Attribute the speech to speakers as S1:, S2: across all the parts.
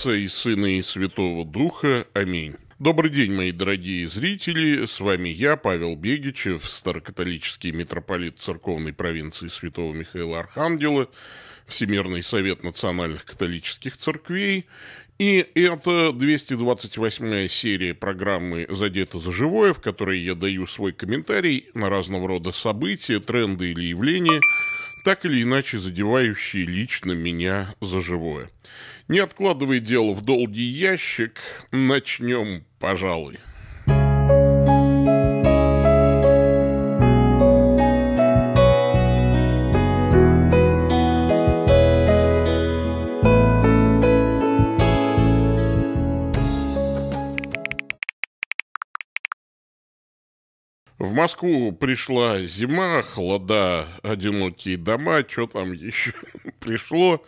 S1: Отца и Сына и Святого Духа. Аминь. Добрый день, мои дорогие зрители. С вами я, Павел Бегичев, старокатолический митрополит церковной провинции Святого Михаила Архангела, Всемирный совет национальных католических церквей. И это 228-я серия программы «Задето за живое», в которой я даю свой комментарий на разного рода события, тренды или явления, так или иначе задевающие лично меня за живое. Не откладывай дело в долгий ящик, начнем, пожалуй. В Москву пришла зима, холода, одинокие дома, что там еще пришло.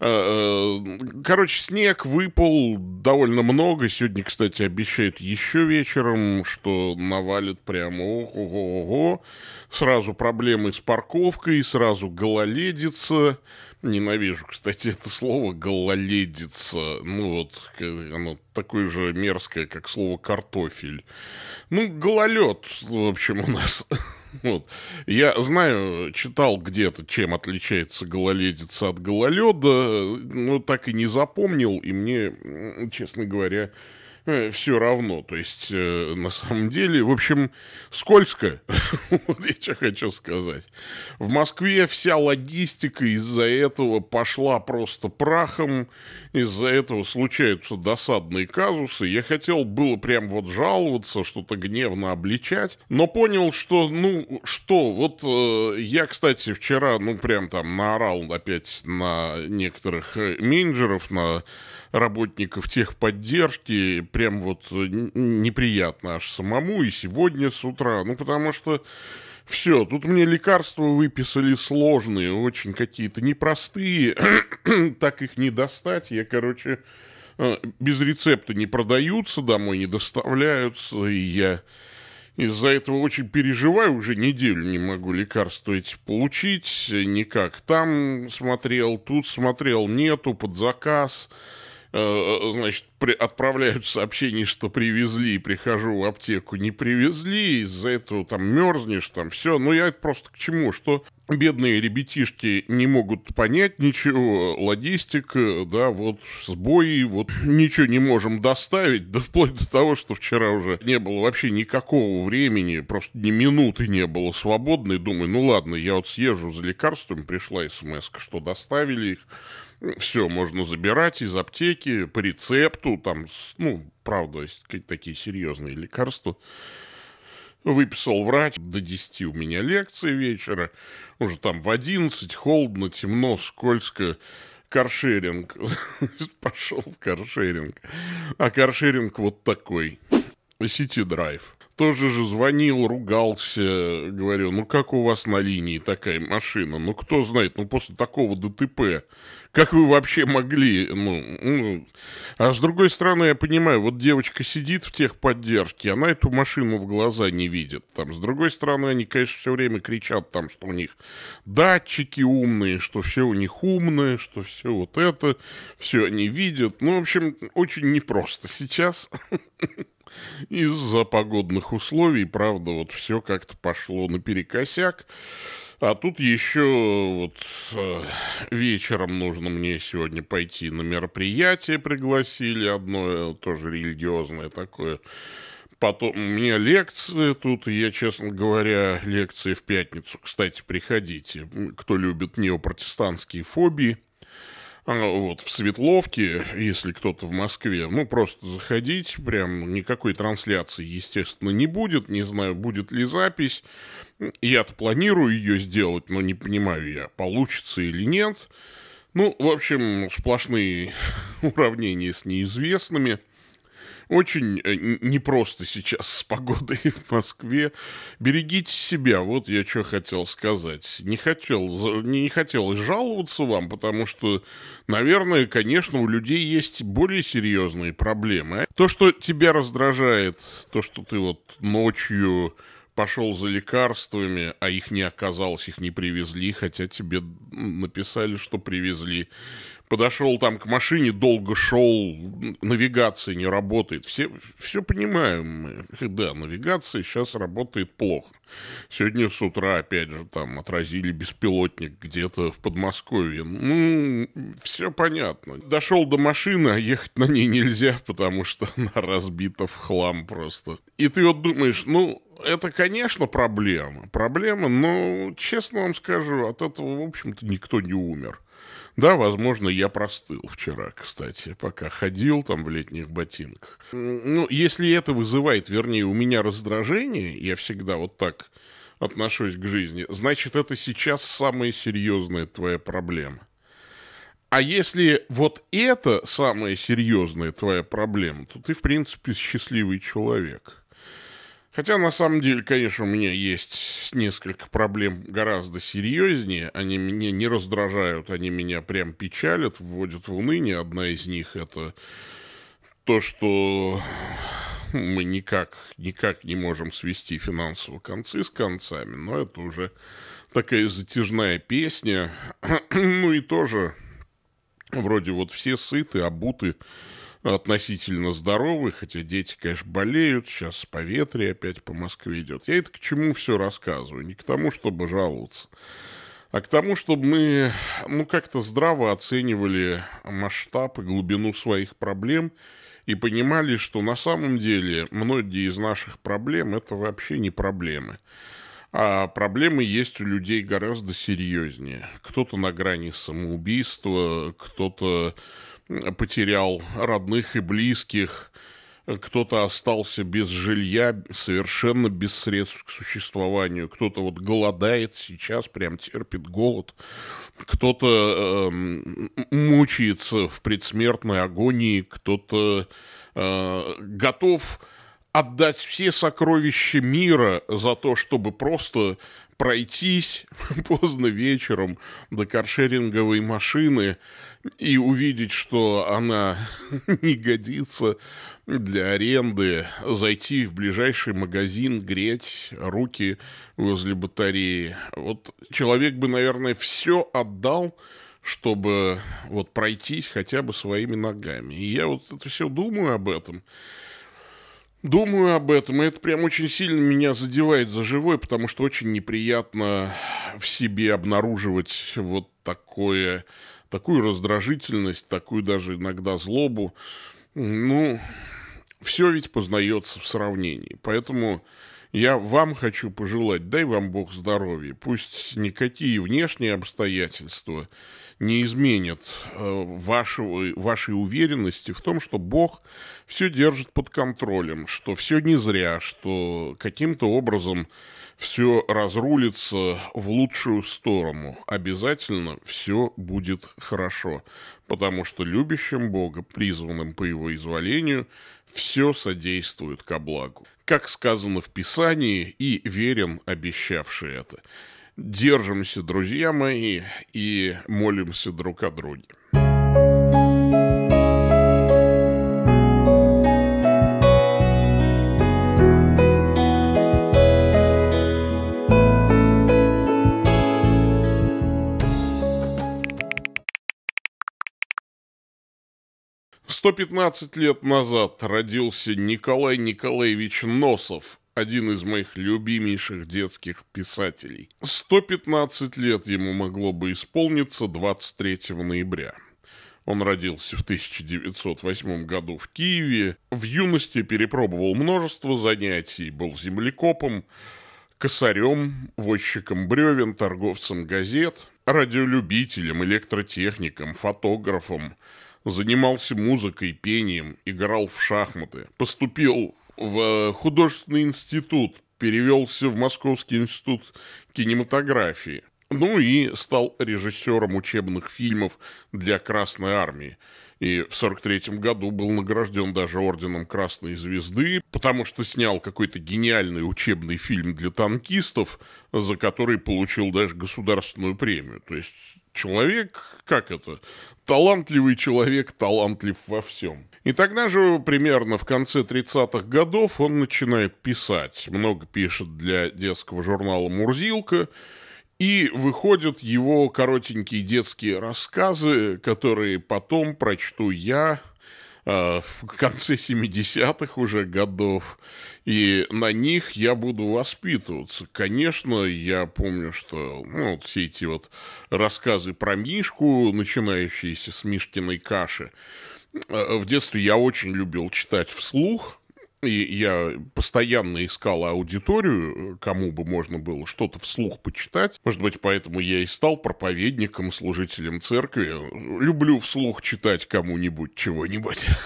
S1: А, э, короче, снег выпал довольно много. Сегодня, кстати, обещают еще вечером, что навалит прямо ого-ого. Сразу проблемы с парковкой, сразу гололедица. Ненавижу, кстати, это слово «гололедица». Ну вот, оно такое же мерзкое, как слово «картофель». Ну, гололед, в общем, у нас. Вот. Я знаю, читал где-то, чем отличается гололедица от гололеда, но так и не запомнил, и мне, честно говоря, Э, все равно. То есть, э, на самом деле, в общем, скользко. вот я что хочу сказать. В Москве вся логистика из-за этого пошла просто прахом. Из-за этого случаются досадные казусы. Я хотел было прям вот жаловаться, что-то гневно обличать, но понял, что, ну, что, вот э, я, кстати, вчера, ну, прям там наорал опять на некоторых э, менеджеров, на работников техподдержки прям вот э, неприятно аж самому и сегодня с утра. Ну, потому что все, тут мне лекарства выписали сложные, очень какие-то непростые, так их не достать. Я, короче, э, без рецепта не продаются, домой не доставляются, и я из-за этого очень переживаю, уже неделю не могу лекарства эти получить, никак. Там смотрел, тут смотрел, нету, под заказ. Э, э, значит, при, отправляют сообщение, что привезли, прихожу в аптеку, не привезли, из-за этого там мерзнешь, там все. Ну, я это просто к чему, что бедные ребятишки не могут понять ничего, логистика, э, да, вот сбои, вот ничего не можем доставить, да вплоть до того, что вчера уже не было вообще никакого времени, просто ни минуты не было свободной, думаю, ну ладно, я вот съезжу за лекарством, пришла смс что доставили их, все можно забирать из аптеки по рецепту, там, ну, правда, есть какие-то такие серьезные лекарства. Выписал врач, до 10 у меня лекции вечера, уже там в 11, холодно, темно, скользко, каршеринг. Пошел в каршеринг. А каршеринг вот такой. Сити-драйв тоже же звонил, ругался, говорил, ну как у вас на линии такая машина? Ну кто знает, ну после такого ДТП, как вы вообще могли? Ну, ну... А с другой стороны, я понимаю, вот девочка сидит в техподдержке, она эту машину в глаза не видит. Там, с другой стороны, они, конечно, все время кричат там, что у них датчики умные, что все у них умное, что все вот это, все они видят. Ну, в общем, очень непросто сейчас. Из-за погодных условий, правда, вот все как-то пошло наперекосяк. А тут еще вот э, вечером нужно мне сегодня пойти на мероприятие, пригласили одно э, тоже религиозное такое. Потом у меня лекции тут, я, честно говоря, лекции в пятницу. Кстати, приходите, кто любит неопротестантские фобии – Э, вот, в Светловке, если кто-то в Москве, ну, просто заходить, прям никакой трансляции, естественно, не будет, не знаю, будет ли запись, я-то планирую ее сделать, но не понимаю я, получится или нет. Ну, в общем, сплошные уравнения с неизвестными – очень э, непросто сейчас с погодой в Москве. Берегите себя, вот я что хотел сказать. Не, хотел, не хотелось жаловаться вам, потому что, наверное, конечно, у людей есть более серьезные проблемы. То, что тебя раздражает, то, что ты вот ночью пошел за лекарствами, а их не оказалось, их не привезли, хотя тебе написали, что привезли подошел там к машине, долго шел, навигация не работает. Все, все понимаем мы. Да, навигация сейчас работает плохо. Сегодня с утра, опять же, там отразили беспилотник где-то в Подмосковье. Ну, все понятно. Дошел до машины, а ехать на ней нельзя, потому что она разбита в хлам просто. И ты вот думаешь, ну, это, конечно, проблема. Проблема, но, честно вам скажу, от этого, в общем-то, никто не умер. Да, возможно, я простыл вчера, кстати, пока ходил там в летних ботинках. Ну, если это вызывает, вернее, у меня раздражение, я всегда вот так отношусь к жизни, значит, это сейчас самая серьезная твоя проблема. А если вот это самая серьезная твоя проблема, то ты, в принципе, счастливый человек. Хотя, на самом деле, конечно, у меня есть несколько проблем гораздо серьезнее. Они меня не раздражают, они меня прям печалят, вводят в уныние. Одна из них — это то, что мы никак, никак не можем свести финансовые концы с концами, но это уже такая затяжная песня. ну и тоже вроде вот все сыты, обуты, относительно здоровый, хотя дети, конечно, болеют, сейчас по ветре опять по Москве идет. Я это к чему все рассказываю, не к тому, чтобы жаловаться, а к тому, чтобы мы, ну, как-то здраво оценивали масштаб и глубину своих проблем и понимали, что на самом деле многие из наших проблем – это вообще не проблемы. А проблемы есть у людей гораздо серьезнее. Кто-то на грани самоубийства, кто-то потерял родных и близких, кто-то остался без жилья, совершенно без средств к существованию, кто-то вот голодает сейчас, прям терпит голод, кто-то э, мучается в предсмертной агонии, кто-то э, готов отдать все сокровища мира за то, чтобы просто пройтись поздно вечером до каршеринговой машины и увидеть, что она не годится для аренды, зайти в ближайший магазин, греть руки возле батареи. Вот человек бы, наверное, все отдал, чтобы вот пройтись хотя бы своими ногами. И я вот это все думаю об этом. Думаю об этом, и это прям очень сильно меня задевает за живой, потому что очень неприятно в себе обнаруживать вот такое, такую раздражительность, такую даже иногда злобу. Ну, все ведь познается в сравнении. Поэтому я вам хочу пожелать, дай вам Бог здоровья. Пусть никакие внешние обстоятельства не изменят э, вашего, вашей уверенности в том, что Бог – все держит под контролем, что все не зря, что каким-то образом все разрулится в лучшую сторону. Обязательно все будет хорошо, потому что любящим Бога, призванным по его изволению, все содействует ко благу. Как сказано в Писании, и верен обещавший это. Держимся, друзья мои, и молимся друг о друге. 115 лет назад родился Николай Николаевич Носов, один из моих любимейших детских писателей. 115 лет ему могло бы исполниться 23 ноября. Он родился в 1908 году в Киеве, в юности перепробовал множество занятий, был землекопом, косарем, возчиком бревен, торговцем газет, радиолюбителем, электротехником, фотографом – занимался музыкой, пением, играл в шахматы, поступил в э, художественный институт, перевелся в Московский институт кинематографии. Ну и стал режиссером учебных фильмов для Красной Армии. И в 1943 году был награжден даже орденом Красной Звезды, потому что снял какой-то гениальный учебный фильм для танкистов, за который получил даже государственную премию. То есть человек, как это, Талантливый человек талантлив во всем. И тогда же, примерно в конце 30-х годов, он начинает писать. Много пишет для детского журнала «Мурзилка». И выходят его коротенькие детские рассказы, которые потом прочту я, Э, в конце 70-х уже годов, и на них я буду воспитываться. Конечно, я помню, что ну, вот все эти вот рассказы про Мишку, начинающиеся с Мишкиной каши, э, в детстве я очень любил читать вслух – и я постоянно искал аудиторию, э, кому бы можно было что-то вслух почитать. Может быть, поэтому я и стал проповедником, служителем церкви. Люблю вслух читать кому-нибудь чего-нибудь.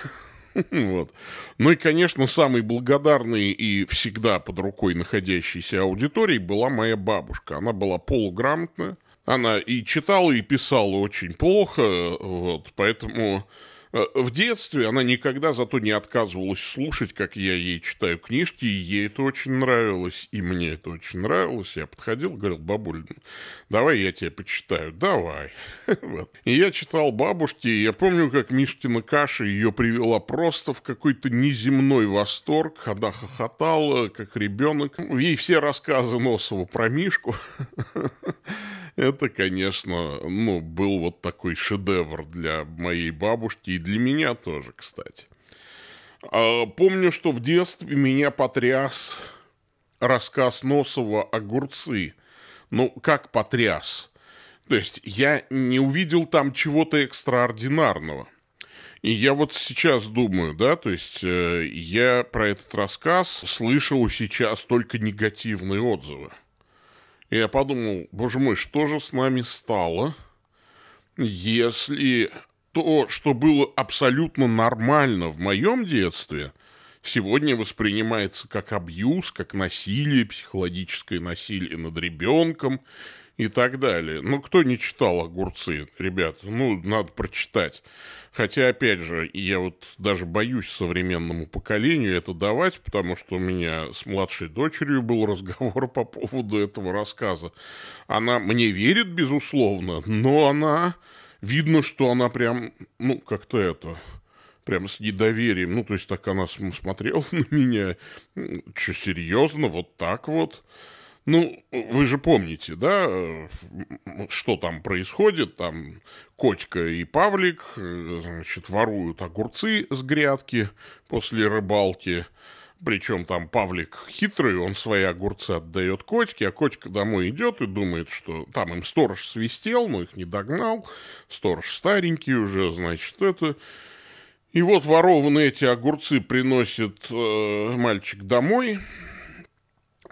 S1: Вот. Ну и, конечно, самой благодарной и всегда под рукой находящейся аудиторией была моя бабушка. Она была полуграмотная. Она и читала, и писала очень плохо. Э, вот. Поэтому Э, в детстве она никогда зато не отказывалась слушать, как я ей читаю книжки, и ей это очень нравилось, и мне это очень нравилось. Я подходил, говорил, бабуль, давай я тебе почитаю, давай. Вот. И я читал бабушке, и я помню, как Мишкина каша ее привела просто в какой-то неземной восторг. Она хохотала, как ребенок. Ей все рассказы Носова про Мишку. Это, конечно, ну, был вот такой шедевр для моей бабушки и для меня тоже, кстати. А, помню, что в детстве меня потряс рассказ Носова «Огурцы». Ну, как потряс? То есть я не увидел там чего-то экстраординарного. И я вот сейчас думаю, да, то есть э, я про этот рассказ слышал сейчас только негативные отзывы. И я подумал, боже мой, что же с нами стало, если то, что было абсолютно нормально в моем детстве, сегодня воспринимается как абьюз, как насилие, психологическое насилие над ребенком и так далее. Ну, кто не читал огурцы, ребят? Ну, надо прочитать. Хотя, опять же, я вот даже боюсь современному поколению это давать, потому что у меня с младшей дочерью был разговор по поводу этого рассказа. Она мне верит, безусловно, но она... Видно, что она прям, ну, как-то это прям с недоверием. Ну, то есть так она смотрела на меня. Что, серьезно? Вот так вот? Ну, вы же помните, да, что там происходит, там Котька и Павлик, э, значит, воруют огурцы с грядки после рыбалки, причем там Павлик хитрый, он свои огурцы отдает Котьке, а Котька домой идет и думает, что там им сторож свистел, но их не догнал, сторож старенький уже, значит, это... И вот ворованные эти огурцы приносит э, мальчик домой,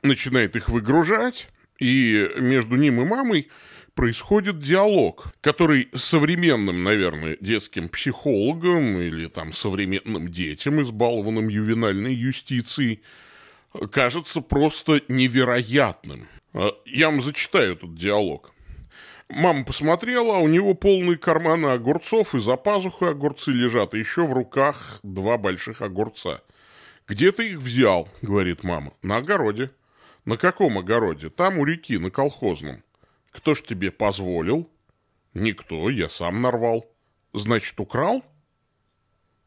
S1: начинает их выгружать, и между ним и мамой происходит диалог, который современным, наверное, детским психологом или там современным детям, избалованным ювенальной юстицией, кажется просто невероятным. А, я вам зачитаю этот диалог. Мама посмотрела, а у него полные карманы огурцов, и за пазухой огурцы лежат, и а еще в руках два больших огурца. «Где ты их взял?» — говорит мама. «На огороде». «На каком огороде? Там у реки, на колхозном». «Кто ж тебе позволил?» «Никто, я сам нарвал». «Значит, украл?»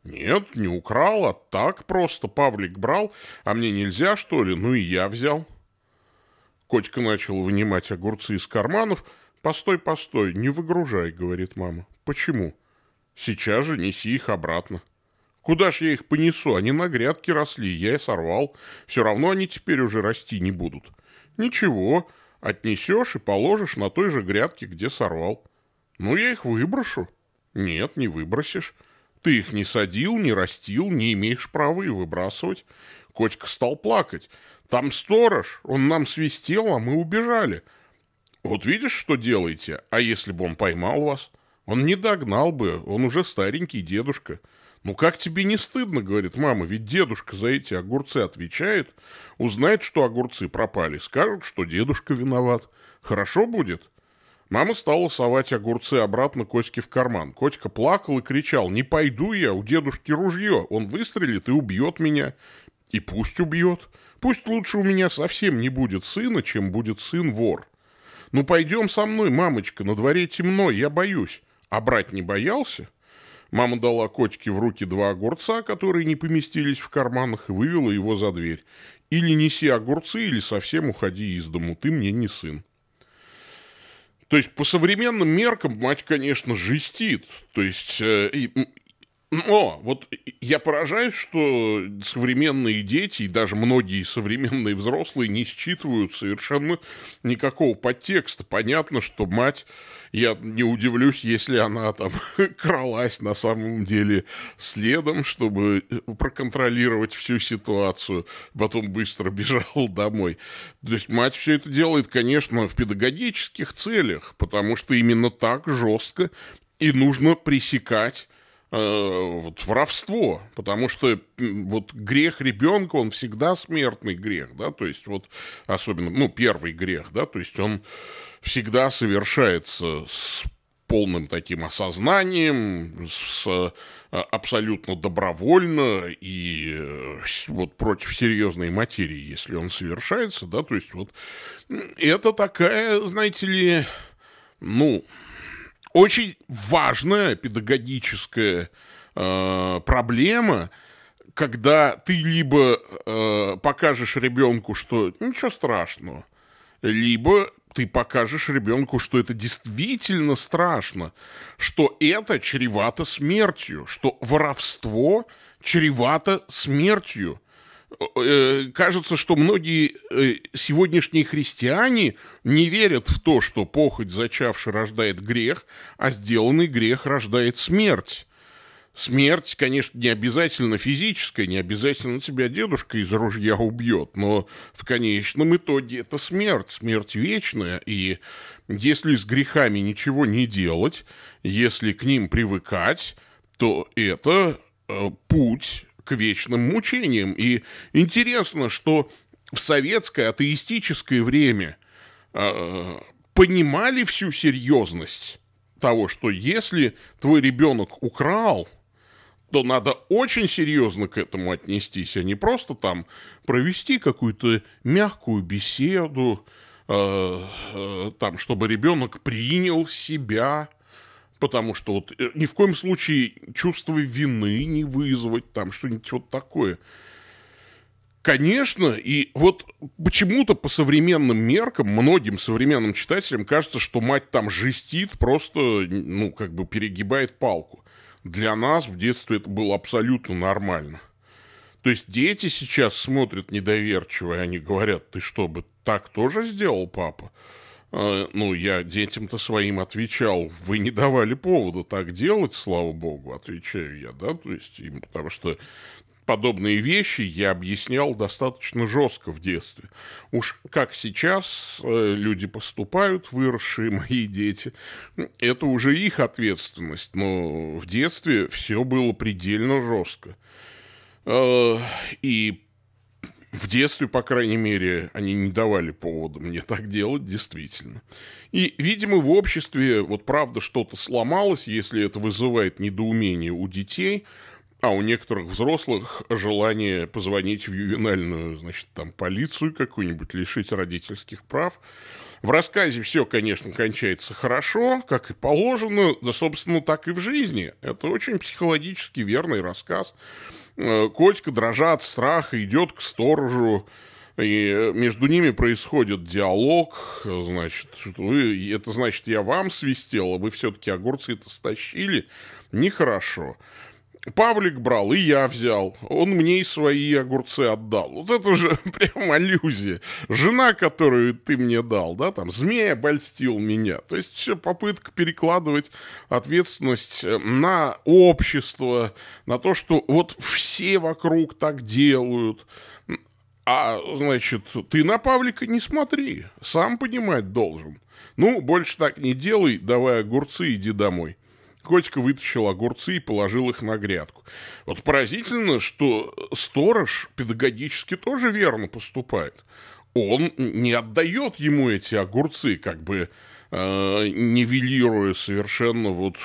S1: «Нет, не украл, а так просто. Павлик брал, а мне нельзя, что ли? Ну и я взял». Котька начал вынимать огурцы из карманов. «Постой, постой, не выгружай», — говорит мама. «Почему?» «Сейчас же неси их обратно». Куда ж я их понесу? Они на грядке росли, я и сорвал. Все равно они теперь уже расти не будут. Ничего, отнесешь и положишь на той же грядке, где сорвал. Ну, я их выброшу. Нет, не выбросишь. Ты их не садил, не растил, не имеешь права и выбрасывать. Котик стал плакать. Там сторож, он нам свистел, а мы убежали. Вот видишь, что делаете? А если бы он поймал вас? Он не догнал бы, он уже старенький дедушка. «Ну как тебе не стыдно, — говорит мама, — ведь дедушка за эти огурцы отвечает, узнает, что огурцы пропали, скажут, что дедушка виноват. Хорошо будет?» Мама стала совать огурцы обратно Коське в карман. Котька плакал и кричал, «Не пойду я, у дедушки ружье, он выстрелит и убьет меня». «И пусть убьет. Пусть лучше у меня совсем не будет сына, чем будет сын-вор». «Ну пойдем со мной, мамочка, на дворе темно, я боюсь». А брать не боялся?» Мама дала котике в руки два огурца, которые не поместились в карманах, и вывела его за дверь. «Или неси огурцы, или совсем уходи из дому, ты мне не сын». То есть по современным меркам мать, конечно, жестит. То есть, э, и, но вот я поражаюсь, что современные дети и даже многие современные взрослые не считывают совершенно никакого подтекста. Понятно, что мать я не удивлюсь, если она там кралась на самом деле следом, чтобы э, проконтролировать всю ситуацию, потом быстро бежал домой. То есть мать все это делает, конечно, в педагогических целях, потому что именно так жестко и нужно пресекать Э, вот, воровство, потому что вот грех ребенка, он всегда смертный грех, да, то есть вот особенно, ну, первый грех, да, то есть он всегда совершается с полным таким осознанием, с э, абсолютно добровольно и э, вот против серьезной материи, если он совершается, да, то есть вот это такая, знаете ли, ну, очень важная педагогическая э, проблема, когда ты либо э, покажешь ребенку, что ничего страшного, либо ты покажешь ребенку, что это действительно страшно, что это чревато смертью, что воровство чревато смертью. Э, кажется, что многие э, сегодняшние христиане не верят в то, что похоть зачавший рождает грех, а сделанный грех рождает смерть. Смерть, конечно, не обязательно физическая, не обязательно тебя дедушка из ружья убьет, но в конечном итоге это смерть, смерть вечная, и если с грехами ничего не делать, если к ним привыкать, то это э, путь к вечным мучениям. И интересно, что в советское атеистическое время э, понимали всю серьезность того, что если твой ребенок украл, то надо очень серьезно к этому отнестись, а не просто там провести какую-то мягкую беседу, э, э, там, чтобы ребенок принял себя Потому что вот э, ни в коем случае чувство вины не вызвать, там что-нибудь вот такое. Конечно, и вот почему-то по современным меркам, многим современным читателям кажется, что мать там жестит, просто, ну, как бы перегибает палку. Для нас в детстве это было абсолютно нормально. То есть дети сейчас смотрят недоверчиво, и они говорят, ты что бы так тоже сделал, папа? А, ну, я детям-то своим отвечал, вы не давали повода так делать, слава богу, отвечаю я, да, то есть им, потому что подобные вещи я объяснял достаточно жестко в детстве. Уж как сейчас э, люди поступают, выросшие мои дети, это уже их ответственность, но в детстве все было предельно жестко. Э, и в детстве, по крайней мере, они не давали повода мне так делать, действительно. И, видимо, в обществе вот правда что-то сломалось, если это вызывает недоумение у детей, а у некоторых взрослых желание позвонить в ювенальную, значит, там, полицию какую-нибудь, лишить родительских прав. В рассказе все, конечно, кончается хорошо, как и положено, да, собственно, так и в жизни. Это очень психологически верный рассказ. Э, Котька, дрожа от страха, идет к сторожу, и э, между ними происходит диалог, э, значит, вы, это значит, я вам свистел, а вы все-таки огурцы-то стащили, нехорошо. хорошо. Павлик брал, и я взял. Он мне и свои огурцы отдал. Вот это же прям аллюзия. Жена, которую ты мне дал, да, там, змея обольстил меня. То есть все попытка перекладывать ответственность э, на общество, на то, что вот все вокруг так делают. А, значит, ты на Павлика не смотри. Сам понимать должен. Ну, больше так не делай, давай огурцы, иди домой. Котика вытащил огурцы и положил их на грядку. Вот поразительно, что сторож педагогически тоже верно поступает. Он не отдает ему эти огурцы, как бы э, нивелируя совершенно вот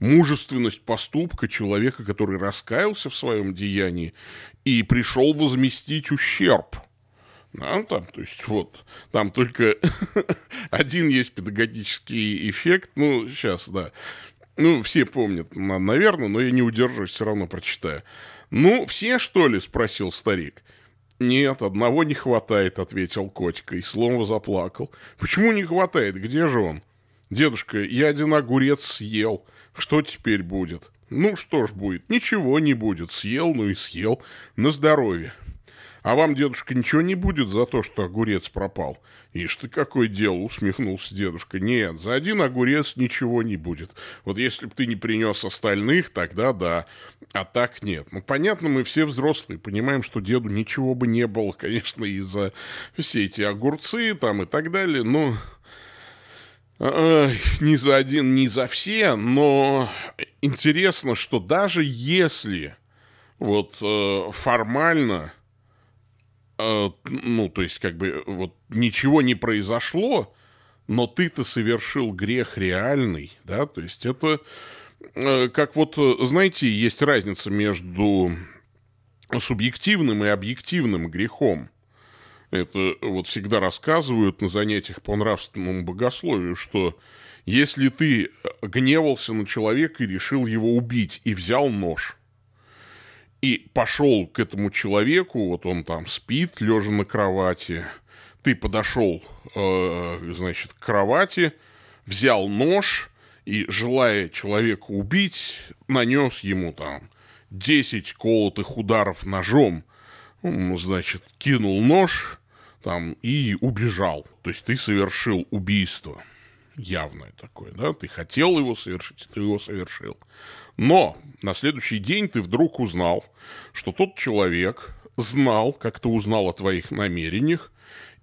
S1: мужественность поступка человека, который раскаялся в своем деянии и пришел возместить ущерб. Да, там, то есть, вот, там только один есть педагогический эффект, ну, сейчас, да, ну, все помнят, наверное, но я не удержусь, все равно прочитаю. «Ну, все, что ли?» – спросил старик. «Нет, одного не хватает», — ответил котик и слово заплакал. «Почему не хватает? Где же он?» «Дедушка, я один огурец съел. Что теперь будет?» «Ну что ж будет? Ничего не будет. Съел, ну и съел. На здоровье. А вам, дедушка, ничего не будет за то, что огурец пропал? Ишь ты, какое дело, усмехнулся дедушка. Нет, за один огурец ничего не будет. Вот если бы ты не принес остальных, тогда да. А так нет. Ну, понятно, мы все взрослые, понимаем, что деду ничего бы не было, конечно, из-за все эти огурцы там и так далее, но... Не за один, не за все, но интересно, что даже если вот э, формально Э, ну, то есть, как бы, вот ничего не произошло, но ты-то совершил грех реальный, да, то есть это э, как вот, э, знаете, есть разница между субъективным и объективным грехом. Это вот всегда рассказывают на занятиях по нравственному богословию, что если ты гневался на человека и решил его убить, и взял нож, и пошел к этому человеку, вот он там спит, лежа на кровати, ты подошел, э, значит, к кровати, взял нож и, желая человека убить, нанес ему там 10 колотых ударов ножом, ну, значит, кинул нож там и убежал. То есть ты совершил убийство. Явное такое, да? Ты хотел его совершить, ты его совершил. Но на следующий день ты вдруг узнал, что тот человек знал, как ты узнал о твоих намерениях,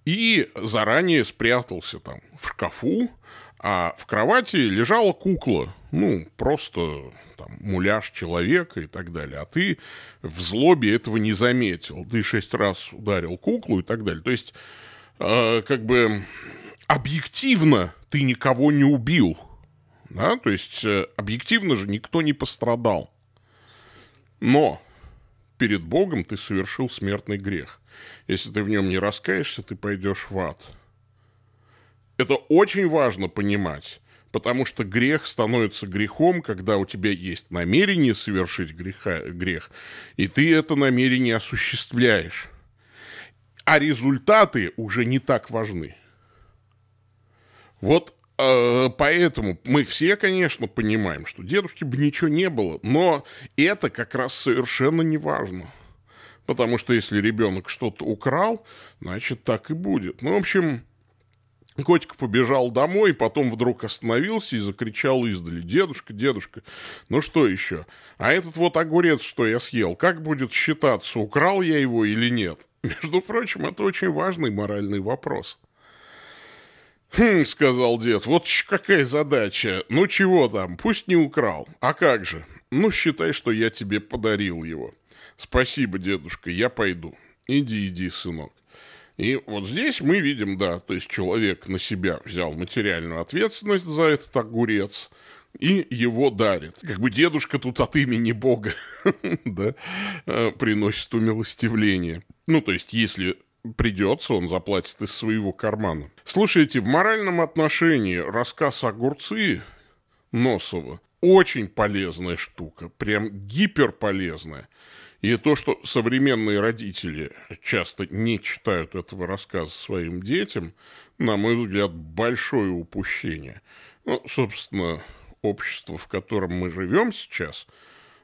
S1: и заранее спрятался там в шкафу, а в кровати лежала кукла, ну, просто там, муляж человека и так далее. А ты в злобе этого не заметил. Ты шесть раз ударил куклу и так далее. То есть, э, как бы объективно ты никого не убил. Да? То есть э, объективно же никто не пострадал. Но перед Богом ты совершил смертный грех. Если ты в нем не раскаешься, ты пойдешь в ад. Это очень важно понимать, потому что грех становится грехом, когда у тебя есть намерение совершить греха, грех, и ты это намерение осуществляешь. А результаты уже не так важны. Вот а, поэтому мы все, конечно, понимаем, что дедушки бы ничего не было, но это как раз совершенно не важно. Потому что если ребенок что-то украл, значит, так и будет. Ну, в общем, Котик побежал домой, потом вдруг остановился и закричал издали. «Дедушка, дедушка, ну что еще? А этот вот огурец, что я съел, как будет считаться, украл я его или нет?» Между прочим, это очень важный моральный вопрос – «Хм», — сказал дед, — «вот какая задача. Ну чего там, пусть не украл. А как же? Ну, считай, что я тебе подарил его. Спасибо, дедушка, я пойду. Иди, иди, сынок». И вот здесь мы видим, да, то есть человек на себя взял материальную ответственность за этот огурец, и его дарит. Как бы дедушка тут от имени Бога да, э, приносит умилостивление. Ну, то есть, если придется, он заплатит из своего кармана. Слушайте, в моральном отношении рассказ «Огурцы» Носова очень полезная штука, прям гиперполезная. И то, что современные родители часто не читают этого рассказа своим детям, на мой взгляд, большое упущение. Ну, собственно, общество, в котором мы живем сейчас,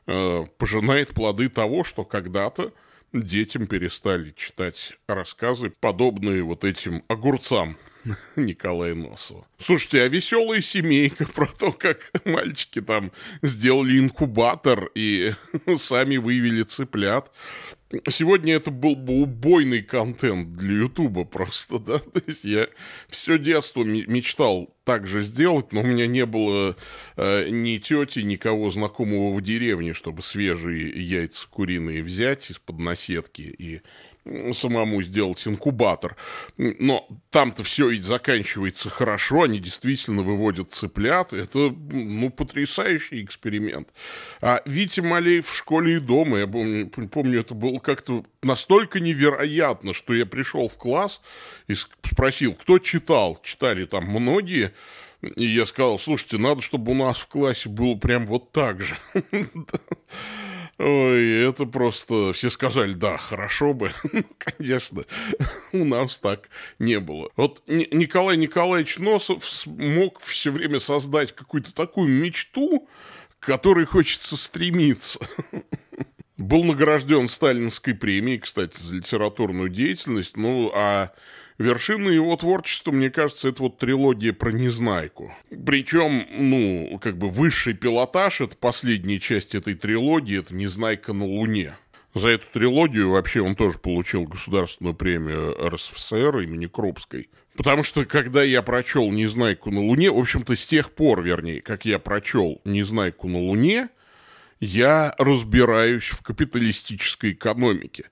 S1: э, пожинает плоды того, что когда-то детям перестали читать рассказы, подобные вот этим огурцам Николая Носова. Слушайте, а веселая семейка про то, как мальчики там сделали инкубатор и сами вывели цыплят. Сегодня это был бы убойный контент для Ютуба просто, да. То есть я все детство мечтал так же сделать, но у меня не было э, ни тети, никого знакомого в деревне, чтобы свежие яйца куриные взять из-под наседки и самому сделать инкубатор. Но там-то все и заканчивается хорошо, они действительно выводят цыплят. Это, ну, потрясающий эксперимент. А Витя Малей в школе и дома, я помню, помню это было как-то настолько невероятно, что я пришел в класс и спросил, кто читал. Читали там многие. И я сказал, слушайте, надо, чтобы у нас в классе было прям вот так же. Ой, это просто... Все сказали, да, хорошо бы. конечно, у нас так не было. Вот Николай Николаевич Носов мог все время создать какую-то такую мечту, к которой хочется стремиться. Был награжден Сталинской премией, кстати, за литературную деятельность. Ну, а Вершина его творчества, мне кажется, это вот трилогия про Незнайку. Причем, ну, как бы высший пилотаж, это последняя часть этой трилогии, это Незнайка на Луне. За эту трилогию вообще он тоже получил государственную премию РСФСР имени Крупской. Потому что, когда я прочел «Незнайку на Луне», в общем-то, с тех пор, вернее, как я прочел «Незнайку на Луне», я разбираюсь в капиталистической экономике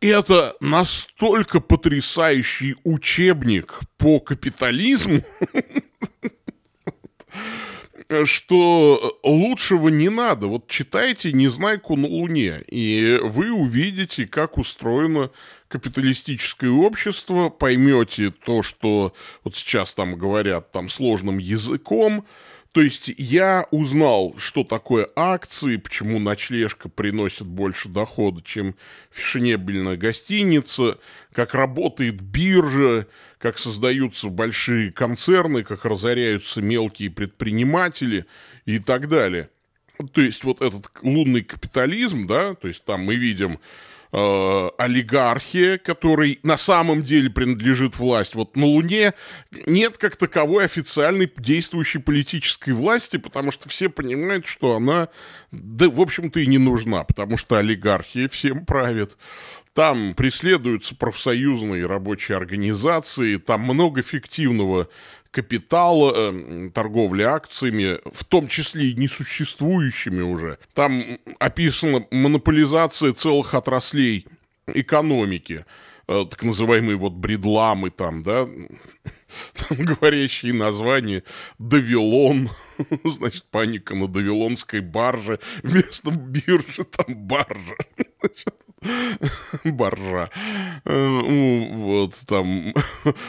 S1: это настолько потрясающий учебник по капитализму, что лучшего не надо. Вот читайте «Незнайку на Луне», и вы увидите, как устроено капиталистическое общество, поймете то, что вот сейчас там говорят там сложным языком, то есть я узнал, что такое акции, почему ночлежка приносит больше дохода, чем фешенебельная гостиница, как работает биржа, как создаются большие концерны, как разоряются мелкие предприниматели и так далее. То есть вот этот лунный капитализм, да, то есть там мы видим Э, олигархия, которой на самом деле принадлежит власть. Вот на Луне нет как таковой официальной действующей политической власти, потому что все понимают, что она, да, в общем-то, и не нужна, потому что олигархия всем правит. Там преследуются профсоюзные рабочие организации, там много фиктивного капитал э, торговли акциями, в том числе и несуществующими уже. Там описана монополизация целых отраслей экономики, э, так называемые вот бредламы там, да, там говорящие названия Давилон, значит, паника на Давилонской барже, вместо биржи там баржа. Значит, Боржа. Э, ну, вот там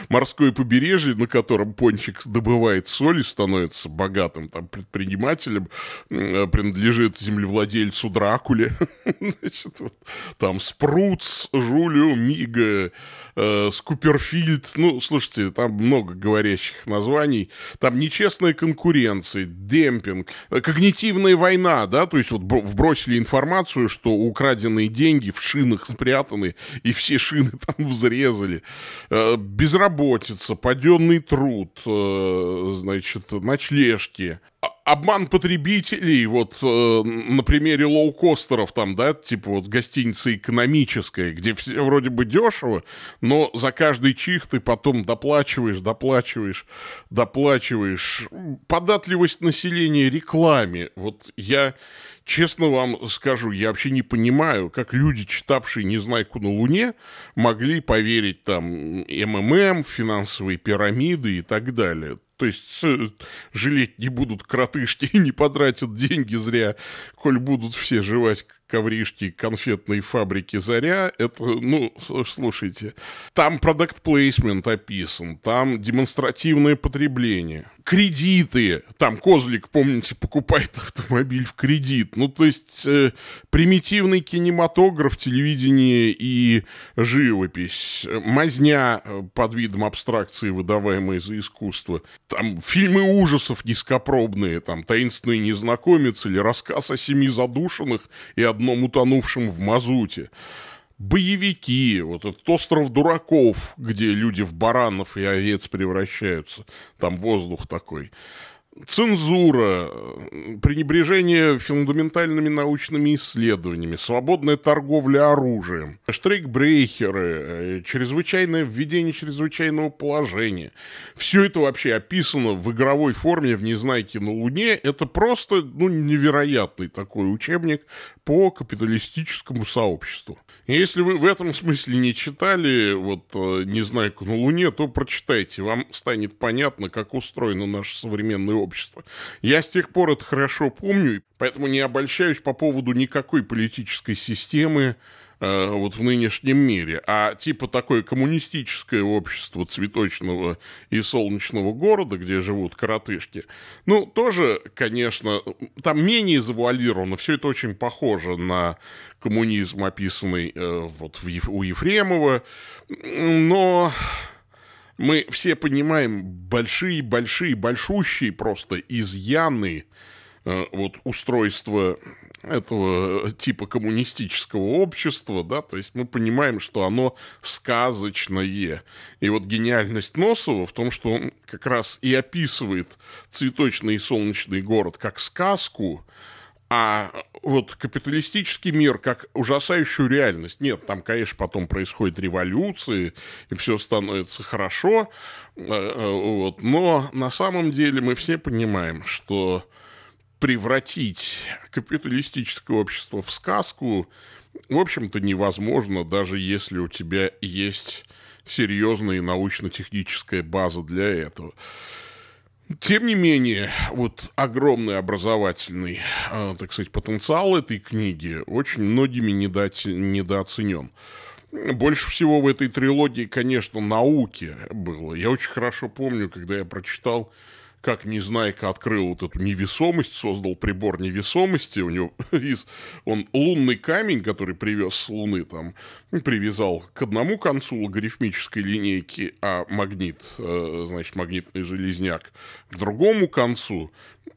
S1: морское побережье, на котором Пончик добывает соль и становится богатым там предпринимателем, э, принадлежит землевладельцу Дракуле. Значит, вот, там Спруц, Жулио, Мига, э, Скуперфильд. Ну, слушайте, там много говорящих названий. Там нечестная конкуренция, демпинг, когнитивная война, да, то есть вот вбросили информацию, что украденные деньги в шинах спрятаны, и все шины там взрезали. Э, безработица, паденный труд, э, значит, ночлежки а, обман потребителей, вот э, на примере лоукостеров там, да, типа вот гостиница экономическая, где все вроде бы дешево, но за каждый чих ты потом доплачиваешь, доплачиваешь, доплачиваешь. Податливость населения рекламе. Вот я Честно вам скажу, я вообще не понимаю, как люди, читавшие «Незнайку на Луне», могли поверить там МММ, финансовые пирамиды и так далее. То есть жалеть не будут кротышки и не потратят деньги зря, коль будут все жевать ковришки конфетной фабрики «Заря». Это, ну, слушайте, там продукт-плейсмент описан, там демонстративное потребление кредиты. Там Козлик, помните, покупает автомобиль в кредит. Ну, то есть э, примитивный кинематограф, телевидение и живопись. Мазня э, под видом абстракции, выдаваемая за искусство. Там фильмы ужасов низкопробные, там «Таинственный незнакомец» или «Рассказ о семи задушенных и одном утонувшем в мазуте» боевики, вот этот остров дураков, где люди в баранов и овец превращаются, там воздух такой, цензура, пренебрежение фундаментальными научными исследованиями, свободная торговля оружием, штрейкбрейхеры, э, чрезвычайное введение чрезвычайного положения. Все это вообще описано в игровой форме в «Незнайке на Луне». Это просто ну, невероятный такой учебник по капиталистическому сообществу. если вы в этом смысле не читали вот не э, «Незнайку на Луне», то прочитайте, вам станет понятно, как устроено наше современное общество. Я с тех пор это хорошо помню, поэтому не обольщаюсь по поводу никакой политической системы, Э, вот в нынешнем мире. А типа такое коммунистическое общество цветочного и солнечного города, где живут коротышки, ну, тоже, конечно, там менее завуалировано. Все это очень похоже на коммунизм, описанный э, вот в, у Ефремова. Но мы все понимаем большие-большие, большущие просто изъяны Э, вот устройство этого типа коммунистического общества, да, то есть мы понимаем, что оно сказочное. И вот гениальность Носова в том, что он как раз и описывает цветочный и солнечный город как сказку, а вот капиталистический мир как ужасающую реальность. Нет, там, конечно, потом происходит революции, и все становится хорошо. Э, э, вот. Но на самом деле мы все понимаем, что превратить капиталистическое общество в сказку, в общем-то, невозможно, даже если у тебя есть серьезная научно-техническая база для этого. Тем не менее, вот огромный образовательный, а, так сказать, потенциал этой книги очень многими недооценен. Больше всего в этой трилогии, конечно, науки было. Я очень хорошо помню, когда я прочитал как Незнайка открыл вот эту невесомость, создал прибор невесомости, у него из, он лунный камень, который привез с Луны, там, привязал к одному концу логарифмической линейки, а магнит, э, значит, магнитный железняк к другому концу,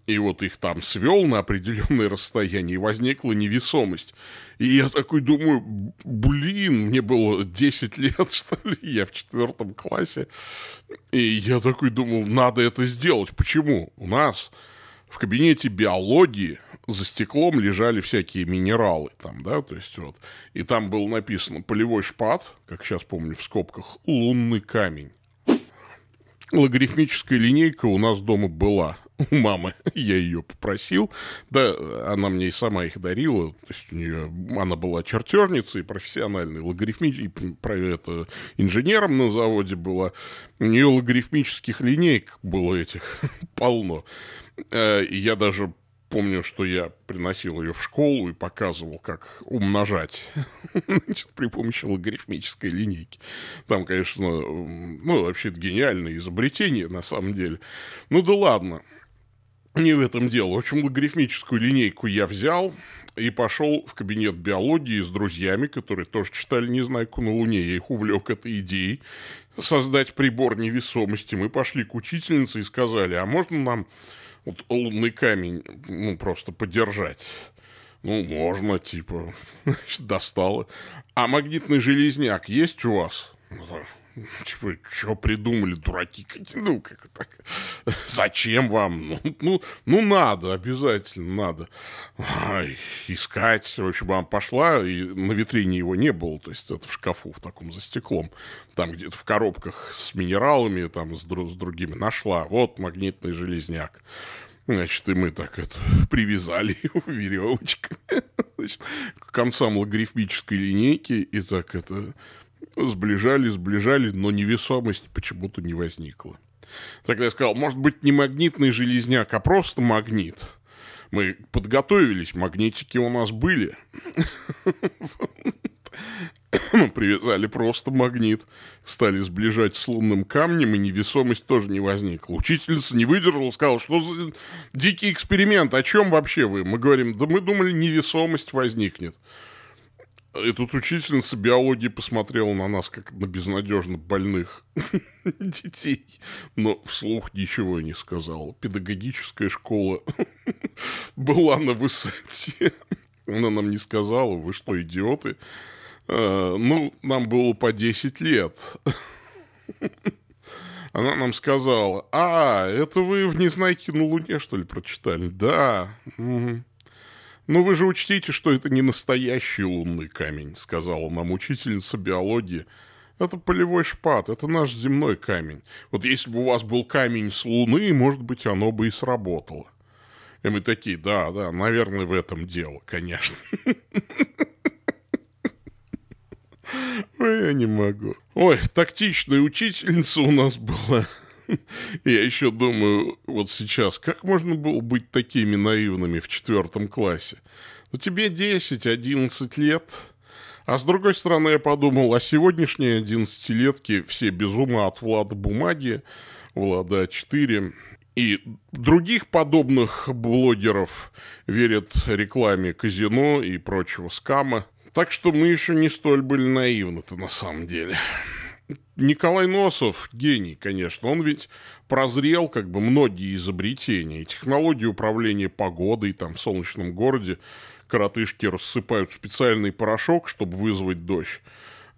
S1: и вот их там свел на определенное расстояние, и возникла невесомость. И я такой думаю, блин, мне было 10 лет, что ли, я в четвертом классе. И я такой думал, надо это сделать. Почему? У нас в кабинете биологии за стеклом лежали всякие минералы там, да, то есть вот. И там было написано полевой шпат, как сейчас помню в скобках, лунный камень. Логарифмическая линейка у нас дома была. У мамы я ее попросил. Да, она мне и сама их дарила. То есть у нее, она была чертежницей, профессиональной логарифмической, про это инженером на заводе была. У нее логарифмических линейк было этих полно. Э, я даже помню, что я приносил ее в школу и показывал, как умножать при помощи логарифмической линейки. Там, конечно, ну, вообще это гениальное изобретение на самом деле. Ну да ладно, не в этом дело. В общем, логарифмическую линейку я взял и пошел в кабинет биологии с друзьями, которые тоже читали «Незнайку на Луне». Я их увлек этой идеей создать прибор невесомости. Мы пошли к учительнице и сказали, а можно нам вот лунный камень, ну, просто подержать. Ну, можно, типа, значит, достало. А магнитный железняк есть у вас? Ну, Типа, что придумали, дураки Ну, как так? Зачем вам? Ну, ну, ну надо, обязательно надо. Ай, искать. В общем, она пошла, и на витрине его не было. То есть это в шкафу, в таком за стеклом. Там где-то в коробках с минералами, там с, с другими. Нашла. Вот магнитный железняк. Значит, и мы так это привязали его веревочками значит, к концам логарифмической линейки и так это Сближали, сближали, но невесомость почему-то не возникла. Тогда я сказал, может быть, не магнитный железняк, а просто магнит. Мы подготовились, магнитики у нас были. Мы привязали просто магнит, стали сближать с лунным камнем, и невесомость тоже не возникла. Учительница не выдержала, сказала, что за дикий эксперимент, о чем вообще вы? Мы говорим, да мы думали, невесомость возникнет. Этот учительница биологии посмотрела на нас, как на безнадежно больных детей, но вслух ничего не сказала. Педагогическая школа была на высоте. Она нам не сказала, вы что, идиоты? А, ну, нам было по 10 лет. Она нам сказала, а, это вы в «Незнайке на Луне», что ли, прочитали? Да. Угу. Но вы же учтите, что это не настоящий лунный камень, сказала нам учительница биологии. Это полевой шпат, это наш земной камень. Вот если бы у вас был камень с Луны, может быть, оно бы и сработало. И мы такие, да, да, наверное, в этом дело, конечно. Ой, я не могу. Ой, тактичная учительница у нас была. Я еще думаю, вот сейчас, как можно было быть такими наивными в четвертом классе? Ну, тебе 10-11 лет. А с другой стороны, я подумал, а сегодняшние 11-летки все без ума от Влада Бумаги, Влада А4 и других подобных блогеров верят рекламе казино и прочего скама. Так что мы еще не столь были наивны-то на самом деле. Николай Носов гений, конечно. Он ведь прозрел как бы многие изобретения. И технологии управления погодой там, в солнечном городе. Коротышки рассыпают специальный порошок, чтобы вызвать дождь.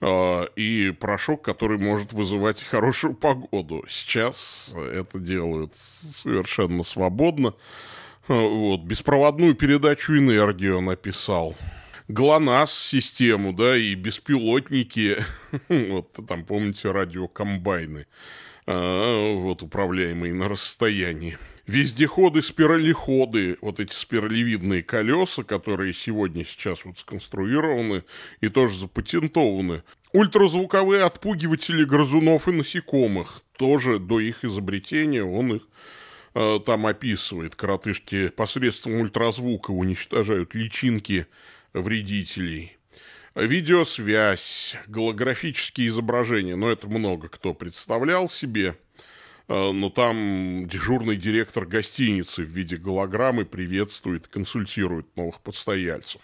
S1: А, и порошок, который может вызывать хорошую погоду. Сейчас это делают совершенно свободно. А, вот, беспроводную передачу энергии он описал. ГЛОНАСС-систему, да, и беспилотники, вот там, помните, радиокомбайны, а, вот, управляемые на расстоянии. Вездеходы, спиралеходы, вот эти спиралевидные колеса, которые сегодня сейчас вот сконструированы и тоже запатентованы. Ультразвуковые отпугиватели грызунов и насекомых, тоже до их изобретения он их э, там описывает. Коротышки посредством ультразвука уничтожают личинки вредителей. Видеосвязь, голографические изображения, но ну, это много кто представлял себе. А, но там дежурный директор гостиницы в виде голограммы приветствует, консультирует новых постояльцев.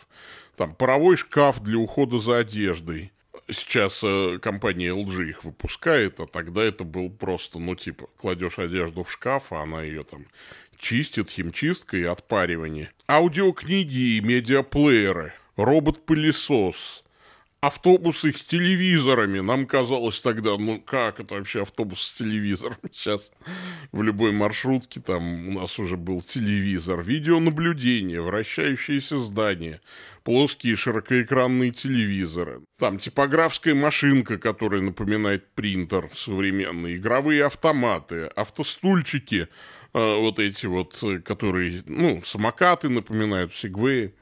S1: Там паровой шкаф для ухода за одеждой. Сейчас э, компания LG их выпускает, а тогда это был просто, ну, типа, кладешь одежду в шкаф, а она ее там чистит химчисткой и отпаривание. Аудиокниги и медиаплееры – робот-пылесос, автобусы с телевизорами. Нам казалось тогда, ну как это вообще автобус с телевизором? Сейчас в любой маршрутке там у нас уже был телевизор, видеонаблюдение, вращающиеся здания, плоские широкоэкранные телевизоры, там типографская машинка, которая напоминает принтер современный, игровые автоматы, автостульчики, э, вот эти вот, э, которые, ну, самокаты напоминают, сегвеи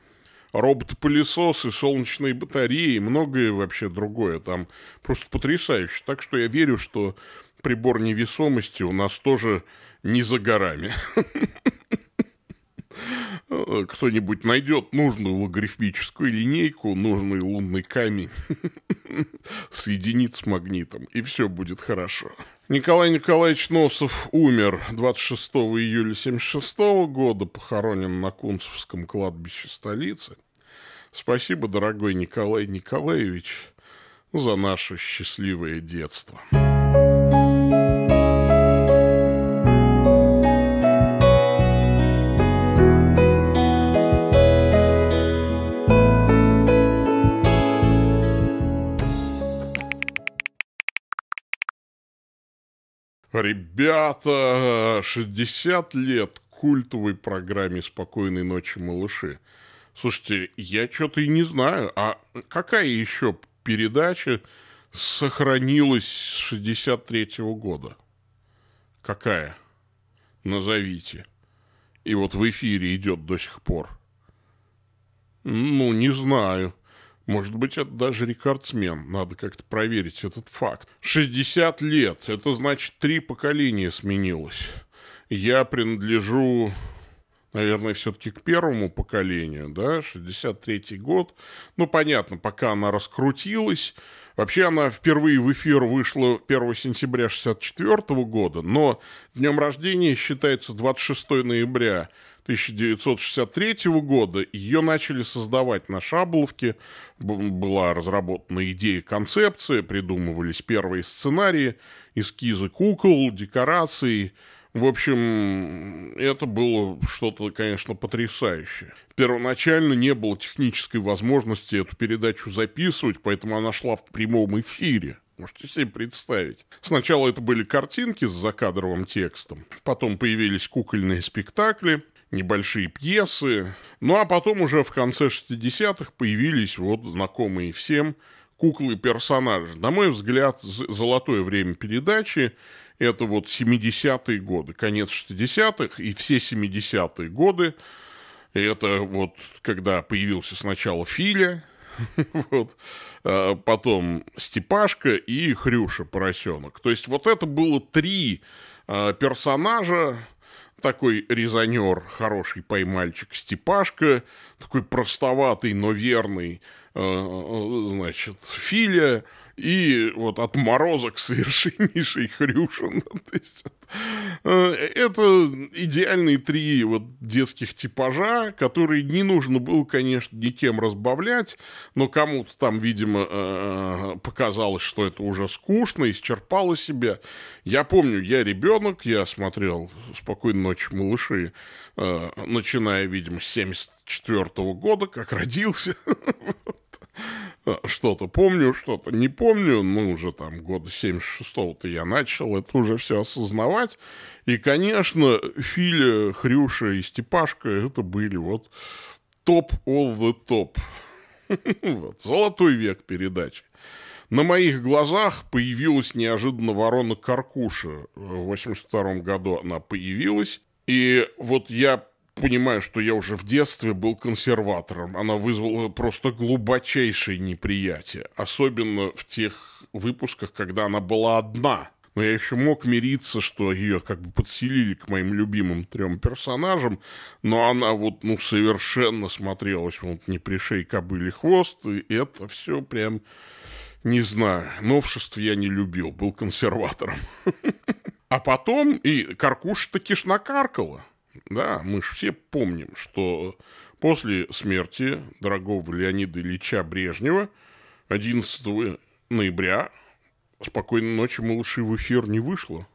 S1: робот-пылесосы, солнечные батареи и многое вообще другое. Там просто потрясающе. Так что я верю, что прибор невесомости у нас тоже не за горами. кто-нибудь найдет нужную логарифмическую линейку, нужный лунный камень, соединит с магнитом, и все будет хорошо. Николай Николаевич Носов умер 26 июля 1976 года, похоронен на Кунцевском кладбище столицы. Спасибо, дорогой Николай Николаевич, за наше счастливое детство. Ребята, 60 лет культовой программе «Спокойной ночи, малыши». Слушайте, я что-то и не знаю, а какая еще передача сохранилась с 63 -го года? Какая? Назовите. И вот в эфире идет до сих пор. Ну, не знаю. Может быть, это даже рекордсмен. Надо как-то проверить этот факт. 60 лет. Это значит, три поколения сменилось. Я принадлежу наверное, все-таки к первому поколению, да, 63-й год. Ну, понятно, пока она раскрутилась. Вообще она впервые в эфир вышла 1 сентября 64 года, но днем рождения считается 26 ноября 1963 года ее начали создавать на Шабловке. Была разработана идея, концепция, придумывались первые сценарии, эскизы кукол, декорации В общем, это было что-то, конечно, потрясающее. Первоначально не было технической возможности эту передачу записывать, поэтому она шла в прямом эфире. Можете себе представить. Сначала это были картинки с закадровым текстом, потом появились кукольные спектакли, небольшие пьесы. Ну а потом уже в конце 60-х появились вот знакомые всем куклы персонажи. На мой взгляд, золотое время передачи – это вот 70-е годы, конец 60-х и все 70-е годы. Это вот когда появился сначала Филя, вот. А потом Степашка и Хрюша Поросенок. То есть вот это было три а, персонажа, такой резонер, хороший поймальчик Степашка, такой простоватый, но верный Э, э, значит, Филя и вот отморозок совершеннейший Хрюшин. То есть, э, это идеальные три вот детских типажа, которые не нужно было, конечно, никем разбавлять, но кому-то там, видимо, показалось, что это уже скучно, исчерпало себя. Я помню, я ребенок, я смотрел «Спокойной ночи, малыши», начиная, видимо, с 74 года, как родился. А, что-то помню, что-то не помню. Ну, уже там года 76-го-то я начал это уже все осознавать. И, конечно, Филя, Хрюша и Степашка это были вот топ all the top. вот, золотой век передачи. На моих глазах появилась неожиданно ворона Каркуша. В 82 году она появилась. И вот я понимаю, что я уже в детстве был консерватором. Она вызвала просто глубочайшее неприятие. Особенно в тех выпусках, когда она была одна. Но я еще мог мириться, что ее как бы подселили к моим любимым трем персонажам, но она вот, ну, совершенно смотрелась, вот, не пришей кобыли хвост, и это все прям, не знаю, новшеств я не любил, был консерватором. А потом и Каркуша таки накаркала. Да, мы же все помним, что после смерти дорогого Леонида Ильича Брежнева 11 ноября «Спокойной ночи, малыши» в эфир не вышло.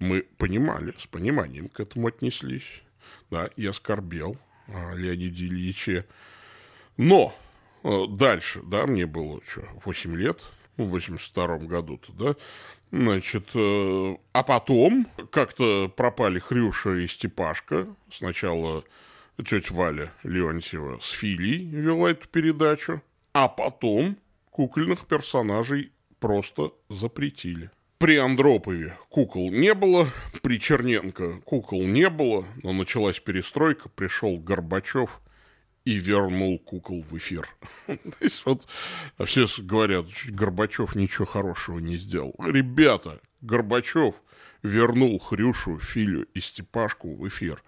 S1: Мы понимали, с пониманием к этому отнеслись. Да, я скорбел о Леониде Ильиче. Но э, дальше, да, мне было что, 8 лет, ну, в 82 году-то, да, Значит, э, а потом как-то пропали Хрюша и Степашка. Сначала тетя Валя Леонтьева с Филей вела эту передачу. А потом кукольных персонажей просто запретили. При Андропове кукол не было, при Черненко кукол не было, но началась перестройка, пришел Горбачев – и вернул кукол в эфир. То есть вот все говорят, Горбачев ничего хорошего не сделал. Ребята, Горбачев вернул Хрюшу, Филю и Степашку в эфир.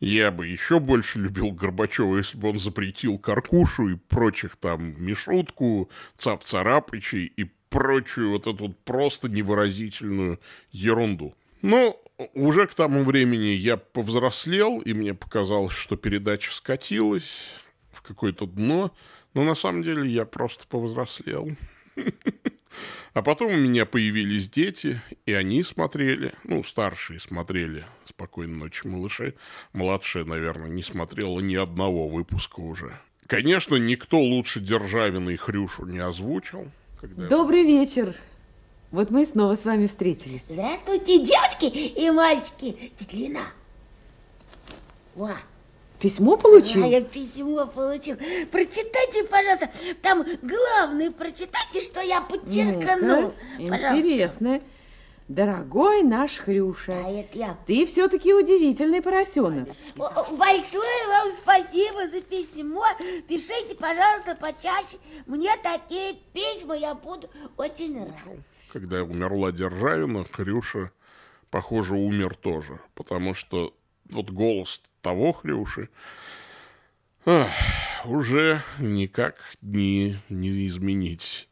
S1: Я бы еще больше любил Горбачева, если бы он запретил Каркушу и прочих там Мишутку, Цап-Царапычей и прочую вот эту вот просто невыразительную ерунду. Ну, уже к тому времени я повзрослел, и мне показалось, что передача скатилась в какое-то дно, но на самом деле я просто повзрослел. А потом у меня появились дети, и они смотрели, ну, старшие смотрели «Спокойной ночи, малыши». Младшая, наверное, не смотрела ни одного выпуска уже. Конечно, никто лучше Державина и Хрюшу не озвучил. Когда... Добрый вечер! Вот мы снова с вами встретились. Здравствуйте, девочки и мальчики.
S2: Петлина. Во.
S1: Письмо получил? Да, я
S2: письмо получил. Прочитайте, пожалуйста. Там главное прочитайте, что я подчеркнул. Ну интересно.
S3: Дорогой наш Хрюша, а это я. ты все-таки удивительный поросенок. Большое вам спасибо за письмо. Пишите, пожалуйста, почаще. Мне такие письма я буду очень
S2: рада
S1: когда умерла Державина, Хрюша, похоже, умер тоже. Потому что вот голос того Хрюши ах, уже никак не, не изменить.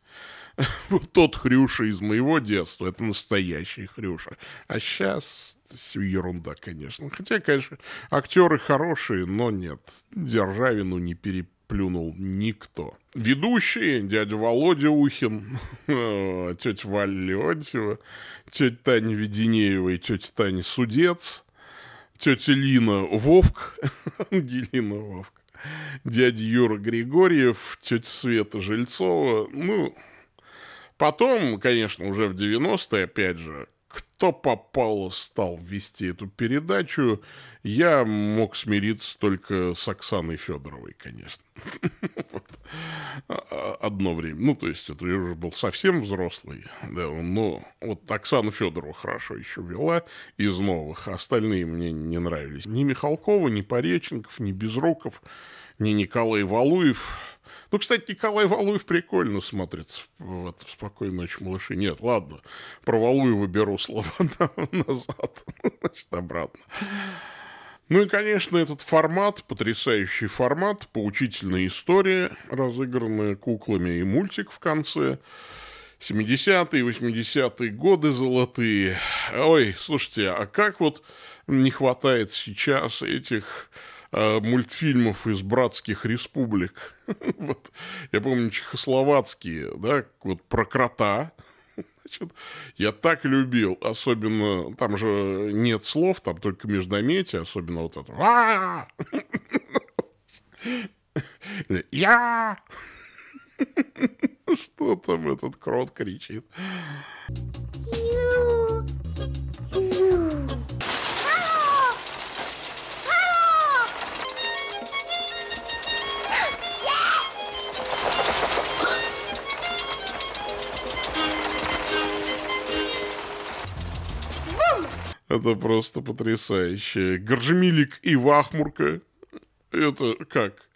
S1: Вот тот Хрюша из моего детства, это настоящий Хрюша. А сейчас ерунда, конечно. Хотя, конечно, актеры хорошие, но нет, Державину не перепутать плюнул никто. Ведущие, дядя Володя Ухин, тетя Валентьева, тетя Таня Веденеева и тетя Таня Судец, тетя Лина Вовк, Ангелина Вовк, дядя Юра Григорьев, тетя Света Жильцова, ну... Потом, конечно, уже в 90-е, опять же, кто попало стал вести эту передачу, я мог смириться только с Оксаной Федоровой, конечно. А, а, одно время. Ну, то есть, это я уже был совсем взрослый. Да, но вот Оксана Федорова хорошо еще вела из новых. А остальные мне не нравились. Ни Михалкова, ни Пореченков, ни Безруков, ни Николай Валуев ну, кстати, Николай Валуев прикольно смотрится в, в «Спокойной ночи, малыши». Нет, ладно, про Валуева беру слова назад, значит, обратно. Ну и, конечно, этот формат, потрясающий формат, поучительная история, разыгранная куклами и мультик в конце. 70-е, 80-е годы золотые. Ой, слушайте, а как вот не хватает сейчас этих Э, мультфильмов из братских республик. вот. Я помню, чехословацкие, да, вот про крота. Значит, я так любил, особенно, там же нет слов, там только междометия, особенно вот это.
S2: А!
S1: Я! Что там этот крот кричит? Это просто потрясающе. Горжемилик и Вахмурка. Это как?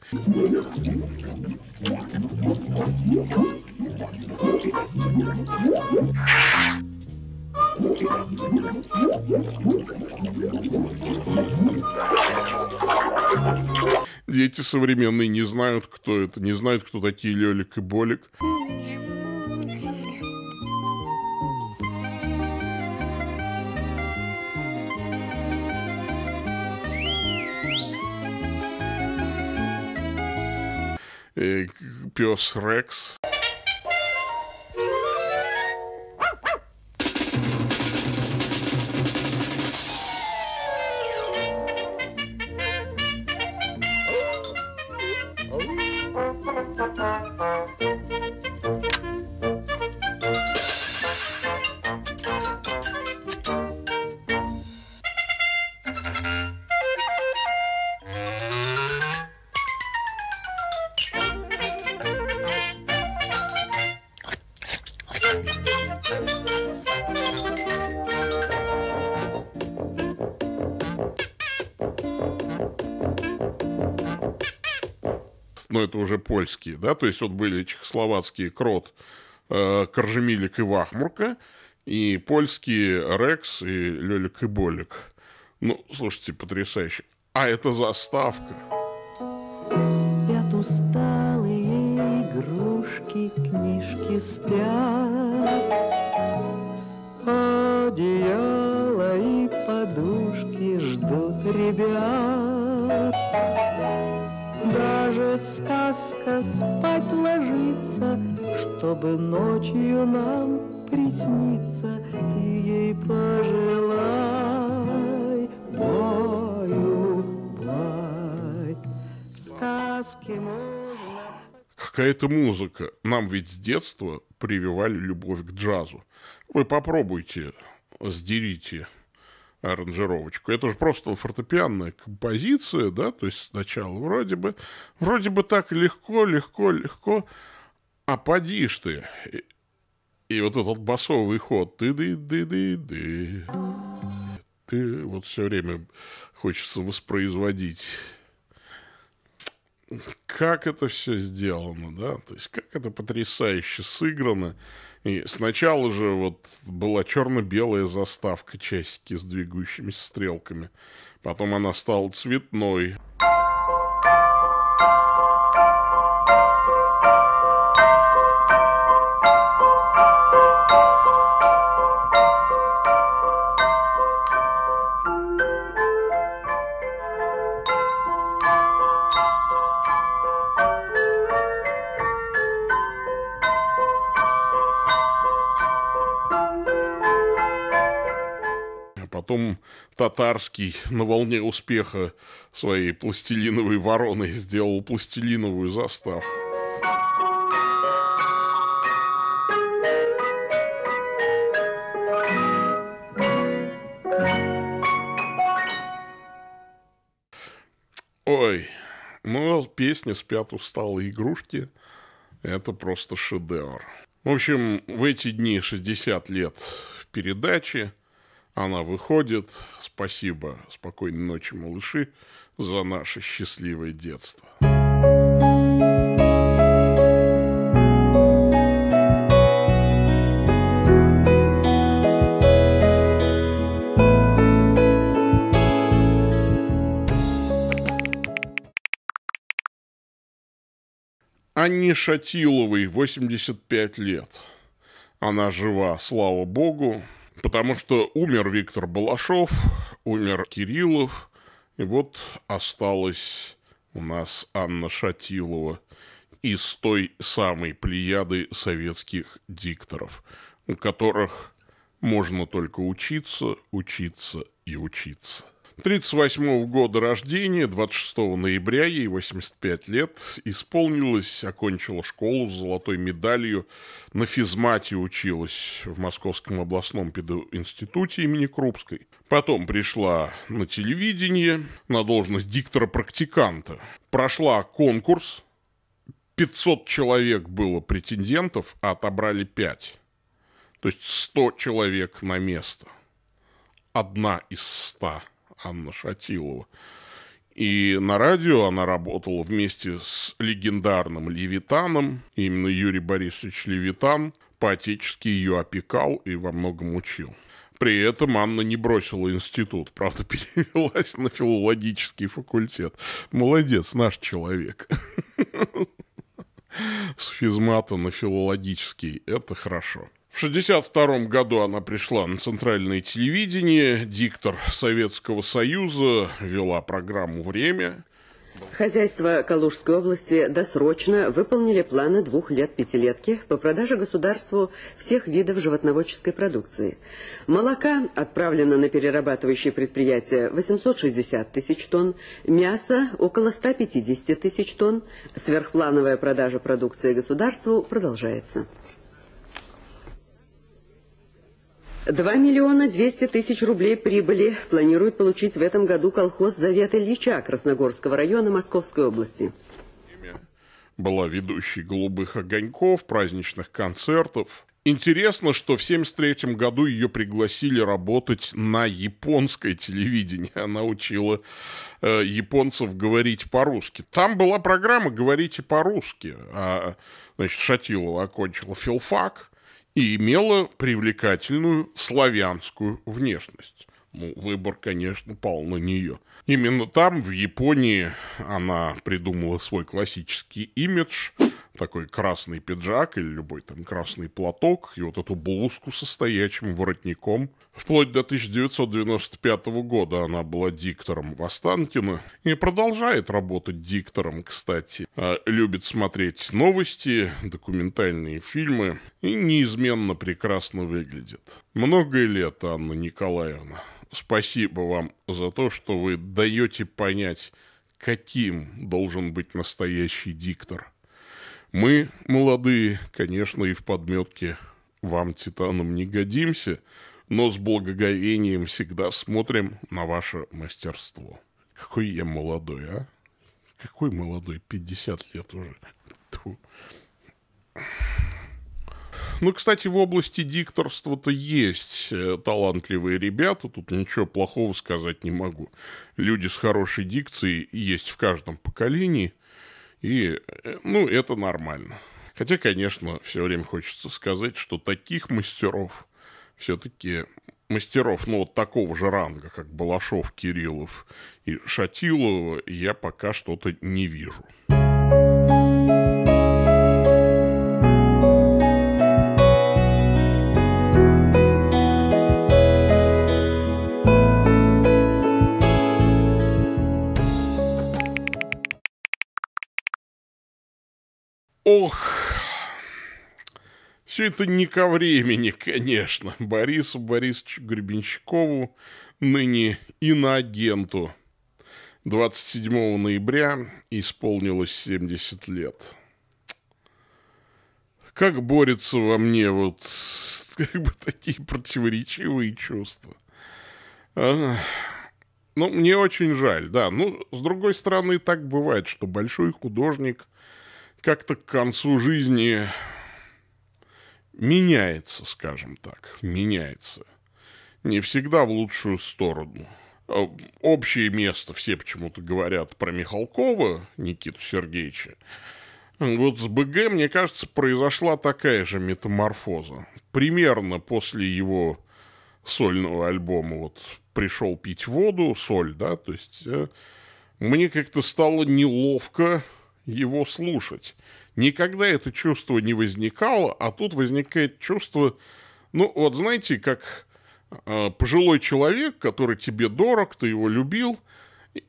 S1: Дети современные не знают, кто это, не знают, кто такие Лёлик и Болик. Y, pios Rex. уже польские, да, то есть вот были чехословацкие Крот, э, Коржемилик и Вахмурка, и польские Рекс и Лёлик и Болик. Ну, слушайте, потрясающе. А это заставка.
S2: Спят усталые игрушки, книжки спят. Одеяло и подушки ждут ребят. сказка спать ложится, Чтобы ночью нам присниться, Ты ей пожелай бою В сказке можно...
S1: Какая-то музыка. Нам ведь с детства прививали любовь к джазу. Вы попробуйте, сдерите аранжировочку. Это же просто фортепианная композиция, да, то есть сначала вроде бы, вроде бы так легко, легко, легко, а поди ж ты. И, и вот этот басовый ход, ты ды ды ды ды ты вот все время хочется воспроизводить как это все сделано, да, то есть как это потрясающе сыграно. И сначала же вот была черно-белая заставка часики с двигающимися стрелками, потом она стала цветной. потом татарский на волне успеха своей пластилиновой вороны сделал пластилиновую заставку. Ой, ну, песня «Спят усталые игрушки» — это просто шедевр. В общем, в эти дни 60 лет передачи – она выходит. Спасибо. Спокойной ночи, малыши, за наше счастливое детство. Анне Шатиловой 85 лет. Она жива, слава богу. Потому что умер Виктор Балашов, умер Кириллов, и вот осталась у нас Анна Шатилова из той самой плеяды советских дикторов, у которых можно только учиться, учиться и учиться. 38 -го года рождения, 26 ноября, ей 85 лет, исполнилась, окончила школу с золотой медалью, на физмате училась в Московском областном пединституте имени Крупской. Потом пришла на телевидение на должность диктора-практиканта. Прошла конкурс, 500 человек было претендентов, а отобрали 5. То есть 100 человек на место. Одна из 100. Анна Шатилова. И на радио она работала вместе с легендарным Левитаном. Именно Юрий Борисович Левитан поотечески ее опекал и во многом учил. При этом Анна не бросила институт, правда, перевелась на филологический факультет. Молодец, наш человек. С физмата на филологический, это хорошо. В 1962 году она пришла на центральное телевидение, диктор Советского Союза, вела программу «Время». Хозяйство Калужской области досрочно выполнили планы двух лет пятилетки по продаже государству всех видов животноводческой продукции. Молока отправлено на перерабатывающие предприятия 860 тысяч тонн, мяса около 150 тысяч тонн. Сверхплановая продажа продукции государству продолжается. 2 миллиона 200 тысяч рублей прибыли планирует получить в этом году колхоз «Завет Ильича» Красногорского района Московской области. Была ведущей «Голубых огоньков», праздничных концертов. Интересно, что в 1973 году ее пригласили работать на японское телевидение. Она учила э, японцев говорить по-русски. Там была программа «Говорите по-русски». А, значит, Шатилова окончила филфак и имела привлекательную славянскую внешность. Ну, выбор, конечно, пал на нее. Именно там, в Японии, она придумала свой классический имидж – такой красный пиджак или любой там красный платок и вот эту блузку со стоячим воротником. Вплоть до 1995 года она была диктором в Останкино и продолжает работать диктором, кстати. А любит смотреть новости, документальные фильмы и неизменно прекрасно выглядит. Много лет, Анна Николаевна. Спасибо вам за то, что вы даете понять, каким должен быть настоящий диктор – мы, молодые, конечно, и в подметке вам, титанам, не годимся, но с благоговением всегда смотрим на ваше мастерство. Какой я молодой, а? Какой молодой? 50 лет уже. Тьфу. Ну, кстати, в области дикторства-то есть э, талантливые ребята, тут ничего плохого сказать не могу. Люди с хорошей дикцией есть в каждом поколении – и, э, ну, это нормально. Хотя, конечно, все время хочется сказать, что таких мастеров все-таки мастеров, ну, вот такого же ранга, как Балашов, Кириллов и Шатилова, я пока что-то не вижу. Ох, все это не ко времени, конечно, Борису Борисовичу Гребенщикову, ныне иноагенту. 27 ноября исполнилось 70 лет. Как борется во мне вот как бы такие противоречивые чувства. А, ну, мне очень жаль, да. Ну, с другой стороны, так бывает, что большой художник – как-то к концу жизни меняется, скажем так, меняется. Не всегда в лучшую сторону. Э, общее место все почему-то говорят про Михалкова Никиту Сергеевича. Вот с БГ, мне кажется, произошла такая же метаморфоза. Примерно после его сольного альбома вот пришел пить воду, соль, да, то есть э, мне как-то стало неловко его слушать. Никогда это чувство не возникало, а тут возникает чувство, ну вот знаете, как э, пожилой человек, который тебе дорог, ты его любил,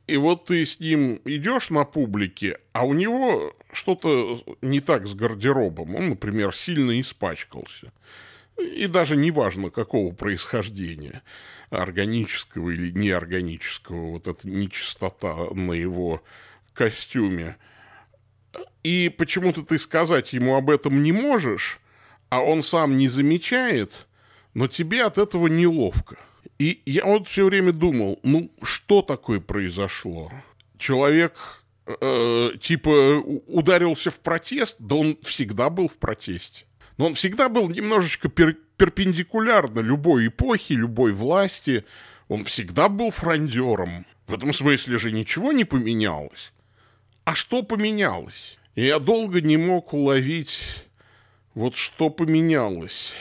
S1: и вот ты с ним идешь на публике, а у него что-то не так с гардеробом. Он, например, сильно испачкался. И даже неважно, какого происхождения, органического или неорганического, вот эта нечистота на его костюме – и почему-то ты сказать ему об этом не можешь, а он сам не замечает, но тебе от этого неловко. И я вот все время думал, ну что такое произошло? Человек э, типа ударился в протест, да он всегда был в протесте. Но он всегда был немножечко пер перпендикулярно любой эпохе, любой власти. Он всегда был фрондером. В этом смысле же ничего не поменялось а что поменялось? И я долго не мог уловить, вот что поменялось.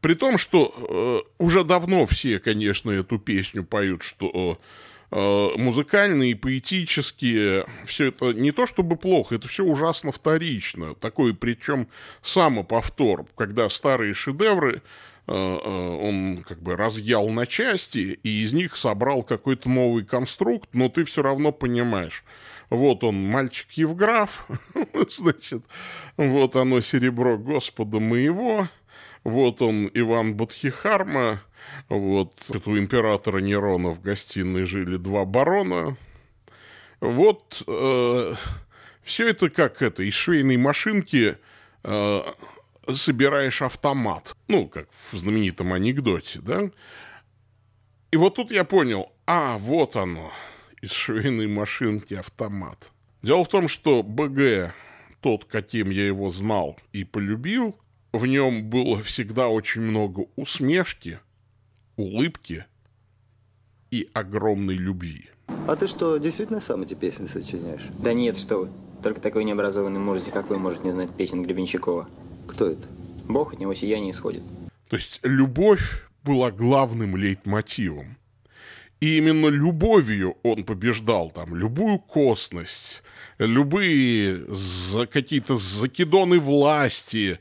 S1: При том, что э, уже давно все, конечно, эту песню поют, что э, э музыкальные, поэтические, все это не то чтобы плохо, это все ужасно вторично. Такой, причем, самоповтор, когда старые шедевры э, э, он как бы разъял на части, и из них собрал какой-то новый конструкт, но ты все равно понимаешь – вот он, мальчик Евграф, значит, вот оно серебро Господа моего, вот он Иван Бодхихарма, вот у императора Нерона в гостиной жили два барона, вот э, все это как это, из швейной машинки э, собираешь автомат, ну, как в знаменитом анекдоте, да, и вот тут я понял, а, вот оно – из швейной машинки автомат. Дело в том, что БГ, тот, каким я его знал и полюбил, в нем было всегда очень много усмешки, улыбки и огромной любви.
S3: А ты что, действительно сам эти песни сочиняешь? Да нет, что вы. Только такой необразованный мужик, как вы, может не знать песен Гребенщикова. Кто это? Бог от него сияние исходит.
S1: То есть любовь была главным лейтмотивом. И именно любовью он побеждал там любую косность, любые за какие-то закидоны власти.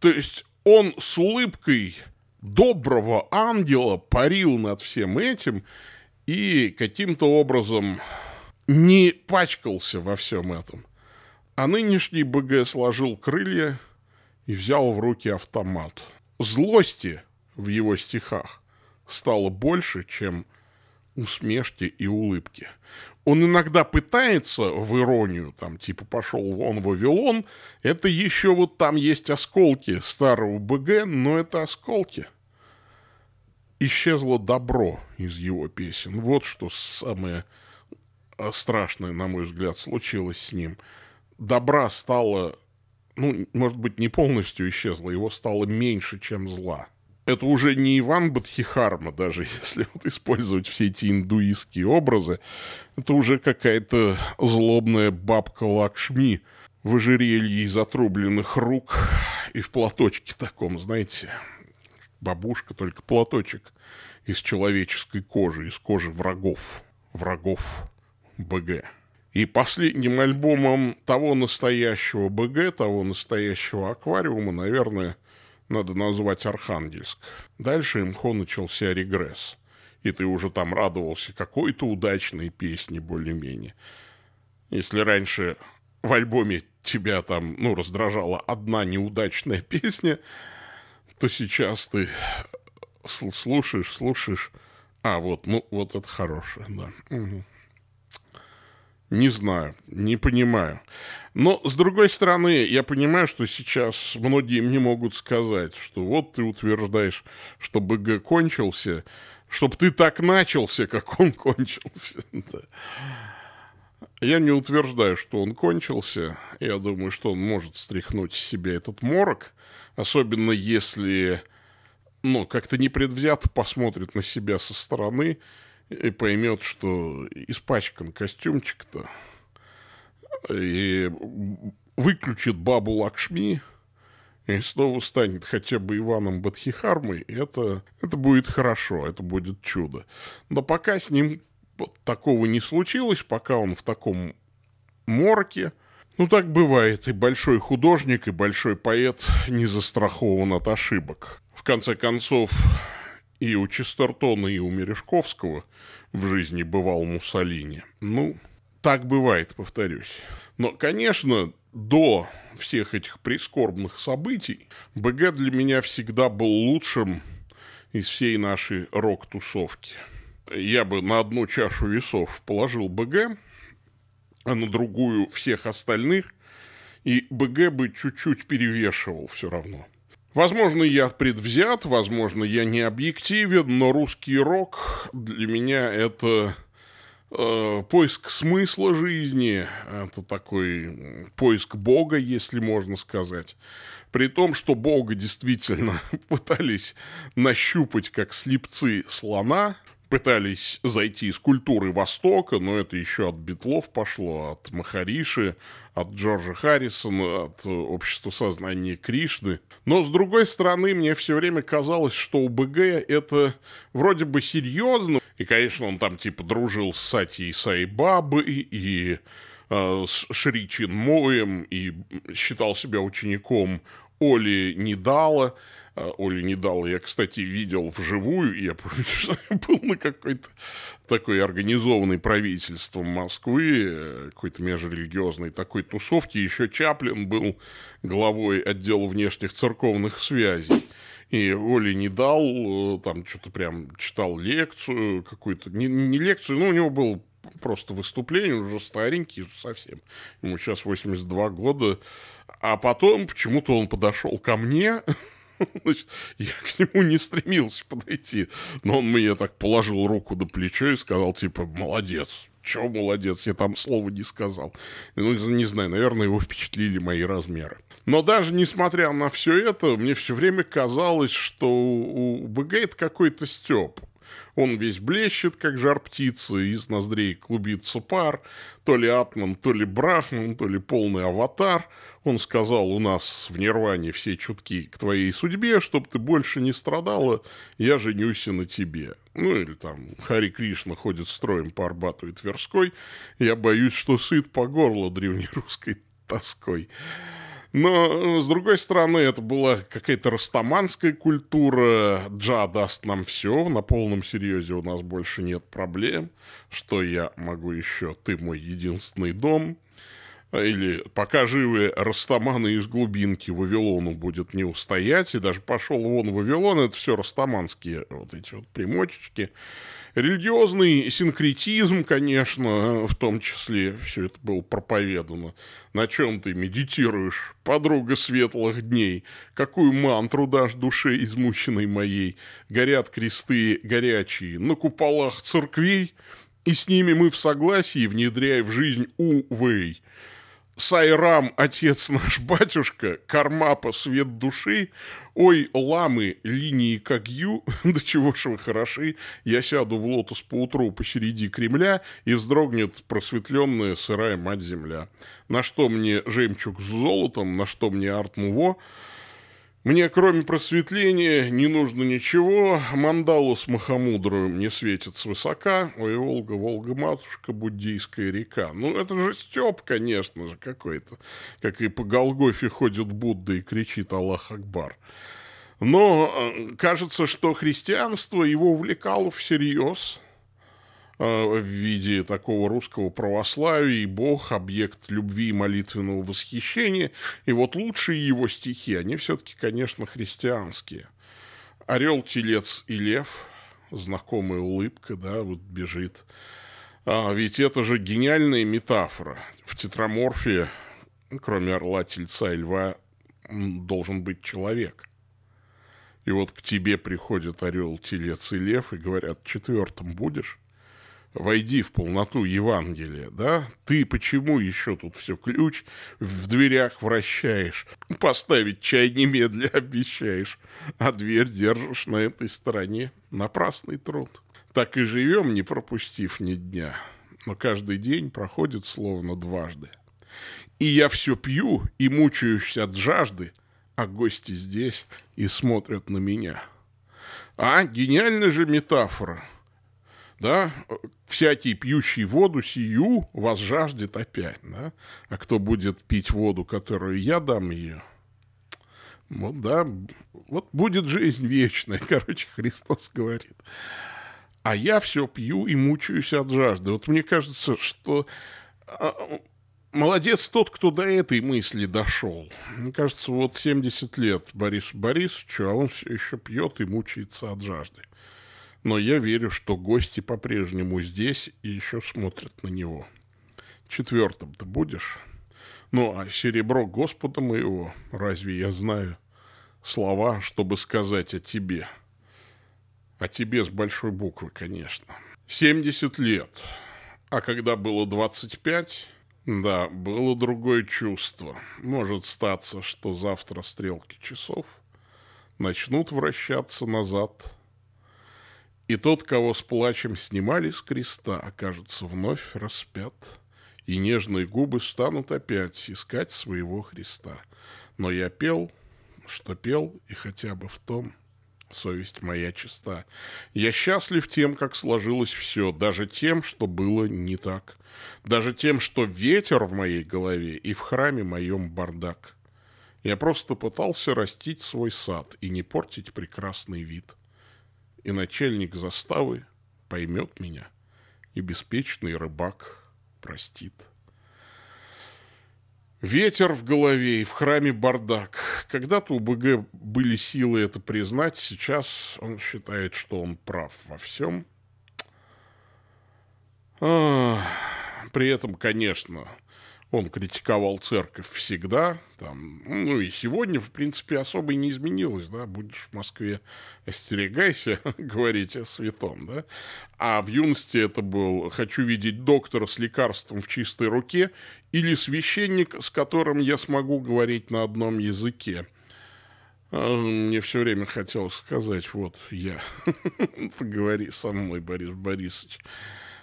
S1: То есть он с улыбкой доброго ангела парил над всем этим и каким-то образом не пачкался во всем этом. А нынешний БГ сложил крылья и взял в руки автомат. Злости в его стихах стало больше, чем усмешки и улыбки. Он иногда пытается в иронию, там, типа, пошел вон в Вавилон, это еще вот там есть осколки старого БГ, но это осколки. Исчезло добро из его песен. Вот что самое а, страшное, на мой взгляд, случилось с ним. Добра стало, ну, может быть, не полностью исчезло, его стало меньше, чем зла это уже не Иван Бадхихарма, даже если вот использовать все эти индуистские образы, это уже какая-то злобная бабка Лакшми в ожерелье из отрубленных рук и в платочке таком, знаете, бабушка, только платочек из человеческой кожи, из кожи врагов, врагов БГ. И последним альбомом того настоящего БГ, того настоящего аквариума, наверное, надо назвать Архангельск. Дальше имхо начался регресс. И ты уже там радовался какой-то удачной песне более-менее. Если раньше в альбоме тебя там, ну, раздражала одна неудачная песня, то сейчас ты слушаешь, слушаешь. А, вот, ну, вот это хорошее, да. Угу. Не знаю, не понимаю. Но, с другой стороны, я понимаю, что сейчас многие мне могут сказать, что вот ты утверждаешь, что БГ кончился, чтобы ты так начался, как он кончился. Я не утверждаю, что он кончился. Я думаю, что он может стряхнуть с себя этот морок, особенно если, ну, как-то непредвзято посмотрит на себя со стороны и поймет, что испачкан костюмчик-то, и выключит бабу Лакшми, и снова станет хотя бы Иваном Бадхихармой, это, это будет хорошо, это будет чудо. Но пока с ним такого не случилось, пока он в таком морке, ну так бывает, и большой художник, и большой поэт не застрахован от ошибок. В конце концов, и у Честертона, и у Мережковского в жизни бывал Муссолини. Ну, так бывает, повторюсь. Но, конечно, до всех этих прискорбных событий БГ для меня всегда был лучшим из всей нашей рок-тусовки. Я бы на одну чашу весов положил БГ, а на другую всех остальных, и БГ бы чуть-чуть перевешивал все равно. Возможно, я предвзят, возможно, я не объективен, но русский рок для меня это э, поиск смысла жизни, это такой поиск Бога, если можно сказать. При том, что Бога действительно пытались нащупать как слепцы слона – пытались зайти из культуры Востока, но это еще от Битлов пошло, от Махариши, от Джорджа Харрисона, от э, Общества сознания Кришны. Но, с другой стороны, мне все время казалось, что у БГ это вроде бы серьезно. И, конечно, он там типа дружил с Сати и Сайбабы, и э, с Шри Чин Моем и считал себя учеником Оли не дала. А, Оли не дала. Я, кстати, видел вживую, и я помню, что я был на какой-то такой организованной правительством Москвы, э, какой-то межрелигиозной такой тусовке. Еще Чаплин был главой отдела внешних церковных связей. И Оли не дал, э, там что-то прям читал лекцию какую-то, не, не лекцию, но у него был просто выступление, уже старенький совсем. Ему сейчас 82 года, а потом почему-то он подошел ко мне, значит, я к нему не стремился подойти, но он мне так положил руку на плечо и сказал, типа, молодец, че молодец, я там слова не сказал. Ну, не знаю, наверное, его впечатлили мои размеры. Но даже несмотря на все это, мне все время казалось, что у БГ это какой-то степ. Он весь блещет, как жар птицы, из ноздрей клубится пар. То ли Атман, то ли Брахман, то ли полный аватар. Он сказал, у нас в Нирване все чутки к твоей судьбе, чтобы ты больше не страдала, я женюсь и на тебе. Ну, или там Хари Кришна ходит строем по Арбату и Тверской. Я боюсь, что сыт по горло древнерусской тоской. Но, с другой стороны, это была какая-то растаманская культура. Джа даст нам все, на полном серьезе у нас больше нет проблем. Что я могу еще? Ты мой единственный дом или пока живы растаманы из глубинки, Вавилону будет не устоять, и даже пошел вон Вавилон, это все растаманские вот эти вот примочечки. Религиозный синкретизм, конечно, в том числе, все это было проповедано. На чем ты медитируешь, подруга светлых дней? Какую мантру дашь душе измученной моей? Горят кресты горячие на куполах церквей, и с ними мы в согласии, внедряя в жизнь увы Сайрам, отец наш батюшка, Кармапа, свет души, ой, ламы, линии как ю, до чего ж вы хороши, я сяду в лотос поутру посереди Кремля и вздрогнет просветленная сырая мать-земля. На что мне жемчуг с золотом, на что мне арт-муво, мне кроме просветления не нужно ничего, мандалу с Махамудрою не светит свысока, ой, Волга, Волга, матушка, буддийская река. Ну, это же Степ, конечно же, какой-то, как и по Голгофе ходит Будда и кричит Аллах Акбар. Но э, кажется, что христианство его увлекало всерьез – Э, в виде такого русского православия, и Бог – объект любви и молитвенного восхищения. И вот лучшие его стихи, они все-таки, конечно, христианские. «Орел, телец и лев», знакомая улыбка, да, вот бежит. А, ведь это же гениальная метафора. В тетраморфе, ну, кроме орла, тельца и льва, должен быть человек. И вот к тебе приходят орел, телец и лев и говорят, четвертым будешь? войди в полноту Евангелия, да? Ты почему еще тут все ключ в дверях вращаешь? Поставить чай немедля обещаешь, а дверь держишь на этой стороне. Напрасный труд. Так и живем, не пропустив ни дня. Но каждый день проходит словно дважды. И я все пью и мучаюсь от жажды, а гости здесь и смотрят на меня. А, гениальная же метафора да, всякий пьющий воду сию вас жаждет опять, да, а кто будет пить воду, которую я дам ее, вот, да, вот будет жизнь вечная, короче, Христос говорит. А я все пью и мучаюсь от жажды. Вот мне кажется, что а, молодец тот, кто до этой мысли дошел. Мне кажется, вот 70 лет Борис, Борисовичу, а он все еще пьет и мучается от жажды но я верю, что гости по-прежнему здесь и еще смотрят на него. Четвертым ты будешь? Ну, а серебро Господа моего, разве я знаю слова, чтобы сказать о тебе? О тебе с большой буквы, конечно. 70 лет. А когда было 25, да, было другое чувство. Может статься, что завтра стрелки часов начнут вращаться назад – и тот, кого с плачем снимали с креста, окажется вновь распят, и нежные губы станут опять искать своего Христа. Но я пел, что пел, и хотя бы в том совесть моя чиста. Я счастлив тем, как сложилось все, даже тем, что было не так, даже тем, что ветер в моей голове и в храме моем бардак. Я просто пытался растить свой сад и не портить прекрасный вид» и начальник заставы поймет меня, и беспечный рыбак простит. Ветер в голове и в храме бардак. Когда-то у БГ были силы это признать, сейчас он считает, что он прав во всем. При этом, конечно, он критиковал церковь всегда, там, ну и сегодня, в принципе, особо и не изменилось, да, будешь в Москве, остерегайся говорить о святом, да. А в юности это был «хочу видеть доктора с лекарством в чистой руке» или «священник, с которым я смогу говорить на одном языке». А, мне все время хотелось сказать, вот я, поговори со мной, Борис Борисович.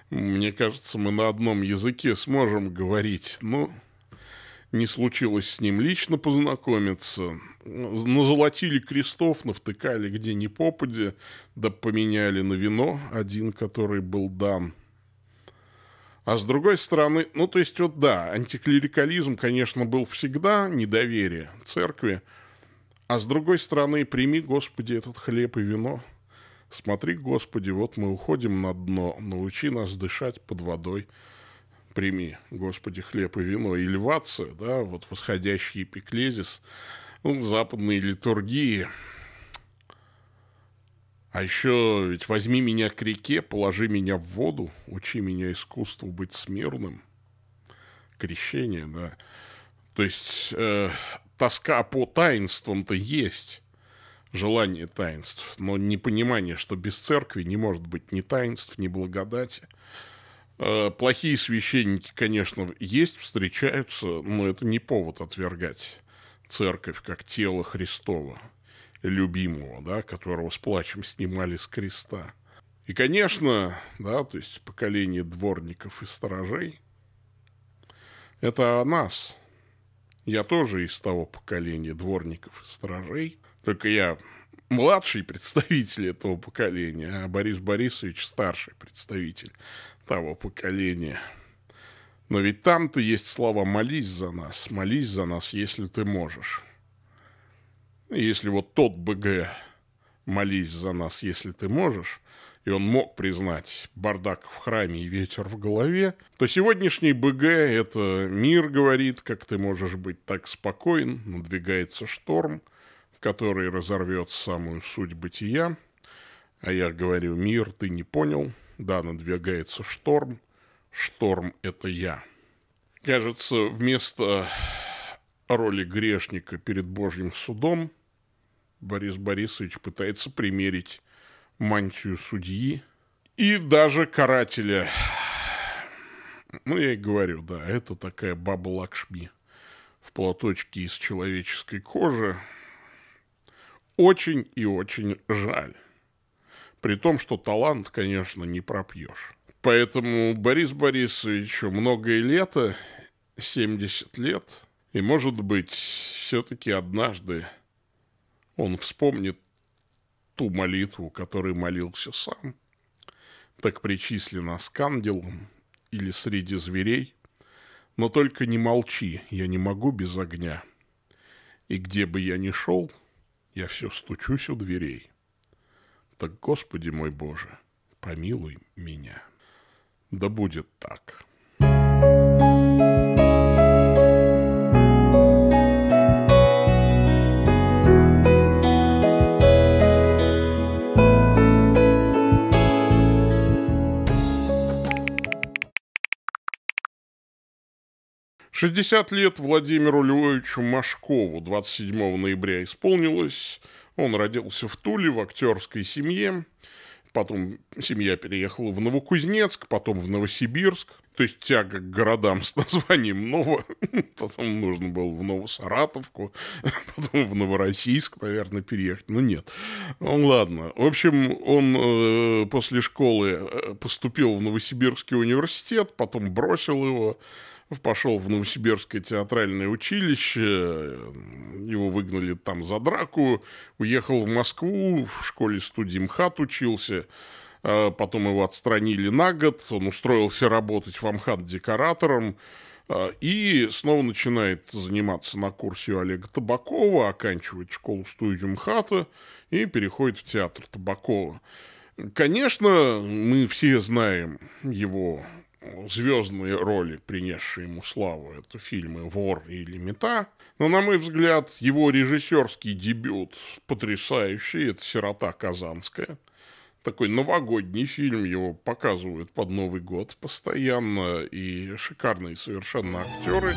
S1: Мне кажется, мы на одном языке сможем говорить, но не случилось с ним лично познакомиться. Назолотили крестов, навтыкали где ни попади, да поменяли на вино один, который был дан. А с другой стороны, ну то есть вот да, антиклерикализм, конечно, был всегда недоверие церкви, а с другой стороны, прими, Господи, этот хлеб и вино – Смотри, Господи, вот мы уходим на дно, научи нас дышать под водой, прими, Господи, хлеб и вино. И львация, да, вот восходящий эпиклезис, ну, западные литургии. А еще ведь возьми меня к реке, положи меня в воду, учи меня искусству быть смирным. Крещение, да. То есть э, тоска по таинствам-то есть желание таинств, но непонимание, что без церкви не может быть ни таинств, ни благодати. Э, плохие священники, конечно, есть, встречаются, но это не повод отвергать церковь как тело Христова, любимого, да, которого с плачем снимали с креста. И, конечно, да, то есть поколение дворников и сторожей – это о нас. Я тоже из того поколения дворников и сторожей, только я младший представитель этого поколения, а Борис Борисович старший представитель того поколения. Но ведь там-то есть слова «молись за нас», «молись за нас, если ты можешь». Если вот тот БГ «молись за нас, если ты можешь», и он мог признать бардак в храме и ветер в голове, то сегодняшний БГ – это мир говорит, как ты можешь быть так спокоен, надвигается шторм – который разорвет самую суть бытия. А я говорю, мир, ты не понял. Да, надвигается шторм. Шторм – это я. Кажется, вместо роли грешника перед Божьим судом Борис Борисович пытается примерить мантию судьи и даже карателя. Ну, я и говорю, да, это такая баба Лакшми в платочке из человеческой кожи, очень и очень жаль. При том, что талант, конечно, не пропьешь. Поэтому Борис Борисовичу многое лето, 70 лет, и, может быть, все-таки однажды он вспомнит ту молитву, которой молился сам, так причислено с кандилом или среди зверей, но только не молчи, я не могу без огня. И где бы я ни шел, я все стучусь у дверей. Так, Господи мой Боже, помилуй меня. Да будет так. 60 лет Владимиру Львовичу Машкову 27 ноября исполнилось. Он родился в Туле в актерской семье. Потом семья переехала в Новокузнецк, потом в Новосибирск. То есть тяга к городам с названием Ново. Потом нужно было в Новосаратовку, потом в Новороссийск, наверное, переехать. Ну, нет. Ну, ладно. В общем, он э, после школы э, поступил в Новосибирский университет, потом бросил его пошел в Новосибирское театральное училище, его выгнали там за драку, уехал в Москву, в школе студии МХАТ учился, а потом его отстранили на год, он устроился работать в Амхат декоратором, а, и снова начинает заниматься на курсе у Олега Табакова, оканчивает школу студию МХАТа и переходит в театр Табакова. Конечно, мы все знаем его звездные роли, принесшие ему славу. Это фильмы «Вор» или «Мета». Но, на мой взгляд, его режиссерский дебют потрясающий. Это «Сирота Казанская». Такой новогодний фильм, его показывают под Новый год постоянно, и шикарные совершенно актеры.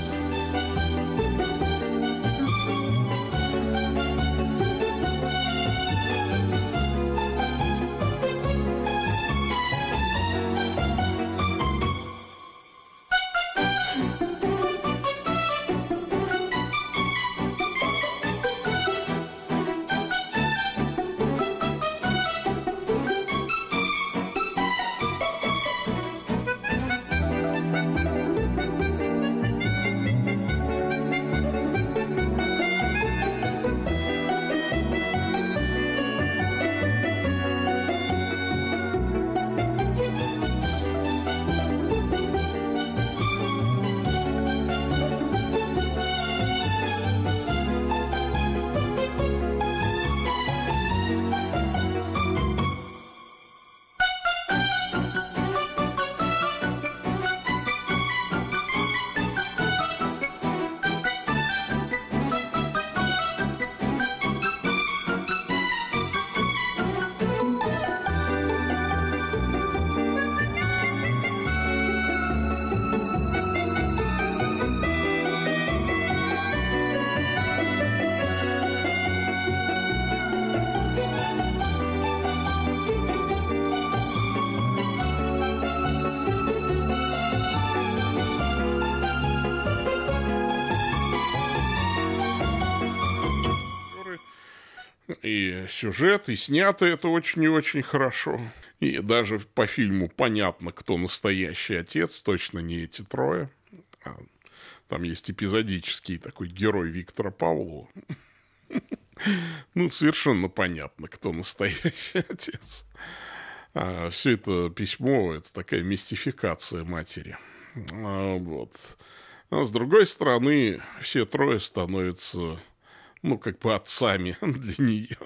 S1: сюжет, и снято это очень и очень хорошо. И даже по фильму понятно, кто настоящий отец, точно не эти трое. А там есть эпизодический такой герой Виктора Павлова. Ну, совершенно понятно, кто настоящий отец. А все это письмо – это такая мистификация матери. А вот. А с другой стороны, все трое становятся ну, как бы отцами для нее,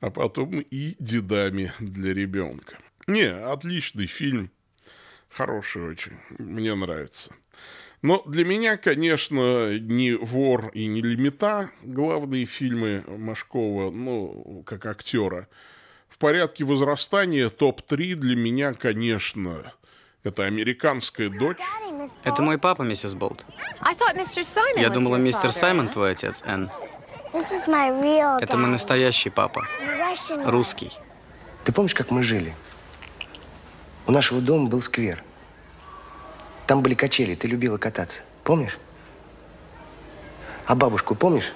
S1: а потом и дедами для ребенка. Не, отличный фильм, хороший очень, мне нравится. Но для меня, конечно, не «Вор» и не «Лимита» главные фильмы Машкова, ну, как актера. В порядке возрастания топ-3 для меня, конечно, это американская дочь? Это мой папа, миссис Болт. Я думала, мистер Саймон твой отец, Энн.
S2: Это
S3: мой
S1: настоящий папа.
S3: Русский. Ты помнишь, как мы жили? У нашего дома был сквер. Там были качели, ты любила кататься. Помнишь? А бабушку помнишь?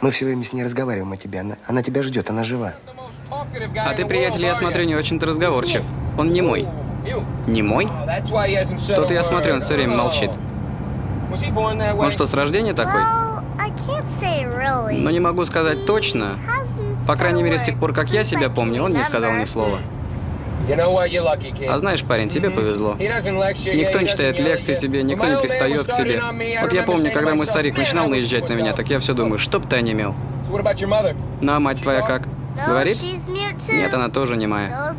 S3: Мы все время с ней разговариваем о тебе. Она, она тебя ждет, она жива. А ты, приятель, я смотрю, не очень-то разговорчив. Он не мой. Не мой? Тут я смотрю, он все время молчит. Он что, с рождения такой? Но ну, не могу сказать точно. По крайней мере, с тех пор, как я себя помню, он не сказал ни слова. А знаешь, парень, тебе повезло. Никто не читает лекции тебе, никто не пристает к тебе. Вот я помню, когда мой старик начинал наезжать на меня, так я все думаю, что бы ты онемел. Ну а мать твоя как? Говорит?
S2: Нет, она тоже немая.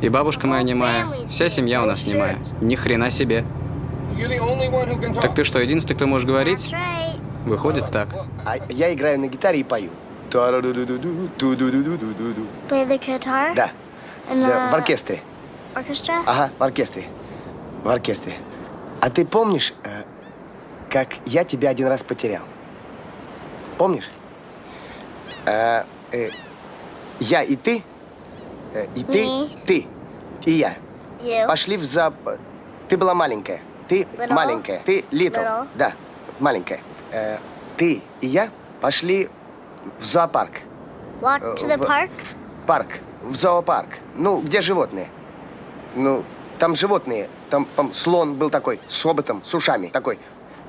S3: И бабушка моя немая. Вся семья у нас oh, немая. Ни хрена себе. Так ты что, единственный, кто может говорить? Выходит так. А я играю на гитаре и пою. Play the
S2: guitar? Да. And, в uh, оркестре. Оркестра?
S3: Ага, в оркестре. В оркестре. А ты помнишь, э, как я тебя один раз потерял? Помнишь? Э, э, я и ты, э, и ты, Me. ты, и я. You. Пошли в зап... Ты была маленькая. Ты little. маленькая. Ты little. little. Да, маленькая. Э, ты и я пошли в зоопарк.
S2: Walk э, to the park?
S3: В парк. В зоопарк. Ну, где животные? Ну, там животные. Там, там слон был такой, с хоботом, с ушами. Такой.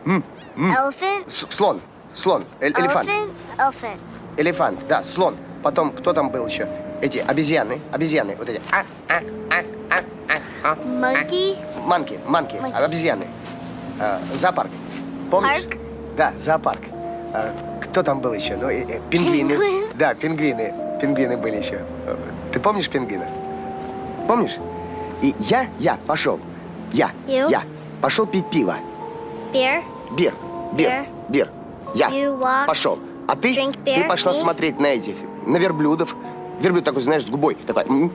S3: М -м -м.
S2: Elephant?
S1: С
S3: слон. Слон. Э элефант. Elephant? Elephant. Элефант, да, слон. Потом, кто там был еще? Эти обезьяны, обезьяны, вот эти. А, а, а,
S2: манки.
S3: Манки, манки, обезьяны. Зоопарк. Помнишь? Парк. Да, зоопарк. Кто там был еще? Ну, пингвины. Да, пингвины. Пингвины были еще. Ты помнишь пингвина? Помнишь? И я, я пошел. Я, you? я пошел пить пиво. Beer. Бир, бир, бир.
S2: Я пошел.
S3: А ты, ты пошла смотреть на этих на верблюдов. Верблюд такой, знаешь, с губой. Такой.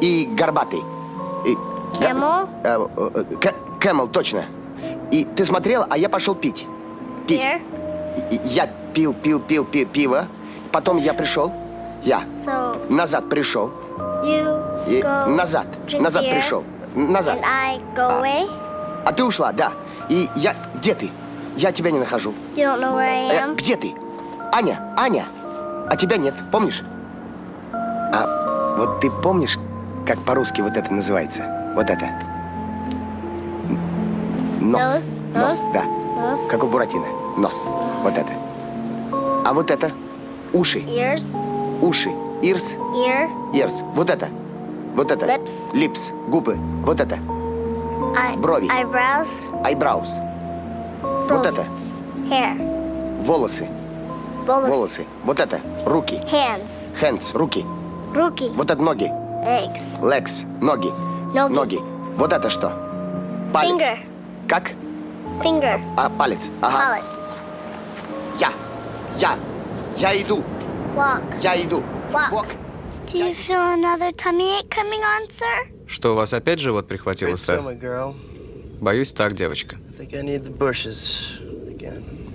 S3: И горбатый. И... Кэмел? Э, э, Кэмел, точно. И ты смотрела, а я пошел пить. Пить. Beer? Я пил, пил, пил, пил пиво. Потом я пришел. Я. So, назад пришел.
S2: и назад. Назад beer, пришел. Назад. And I go а. away.
S3: А, а ты ушла, да. И я... Где ты? Я тебя не нахожу.
S2: You don't know where I э, am.
S3: где ты? Аня, Аня, а тебя нет, помнишь? А вот ты помнишь, как по-русски вот это называется? Вот это. Нос. Нос, нос, нос да.
S2: Нос.
S3: Как у Буратино. Нос. нос. Вот это. А вот это? Уши. Ears. Уши. Ears. Ear. Ears. Вот это. Вот это. Lips. Lips. Губы. Вот это.
S2: I, Брови. Eyebrows. Eyebrows. Брови. Вот это. Hair. Волосы. Волосы. Волосы.
S3: Вот это руки. Hands. Hands. Руки. Руки. Вот это ноги. Legs. Legs. Ноги. Ноги. Ноги. Вот это что? Палец. Finger. Как? Finger. А, палец. Ага. Pallet. Я. Я. Я иду. Walk. Я иду. Walk. Walk. Do you feel another tummy ache coming on, sir? Что, у вас опять живот прихватило, сэр? Боюсь так, девочка.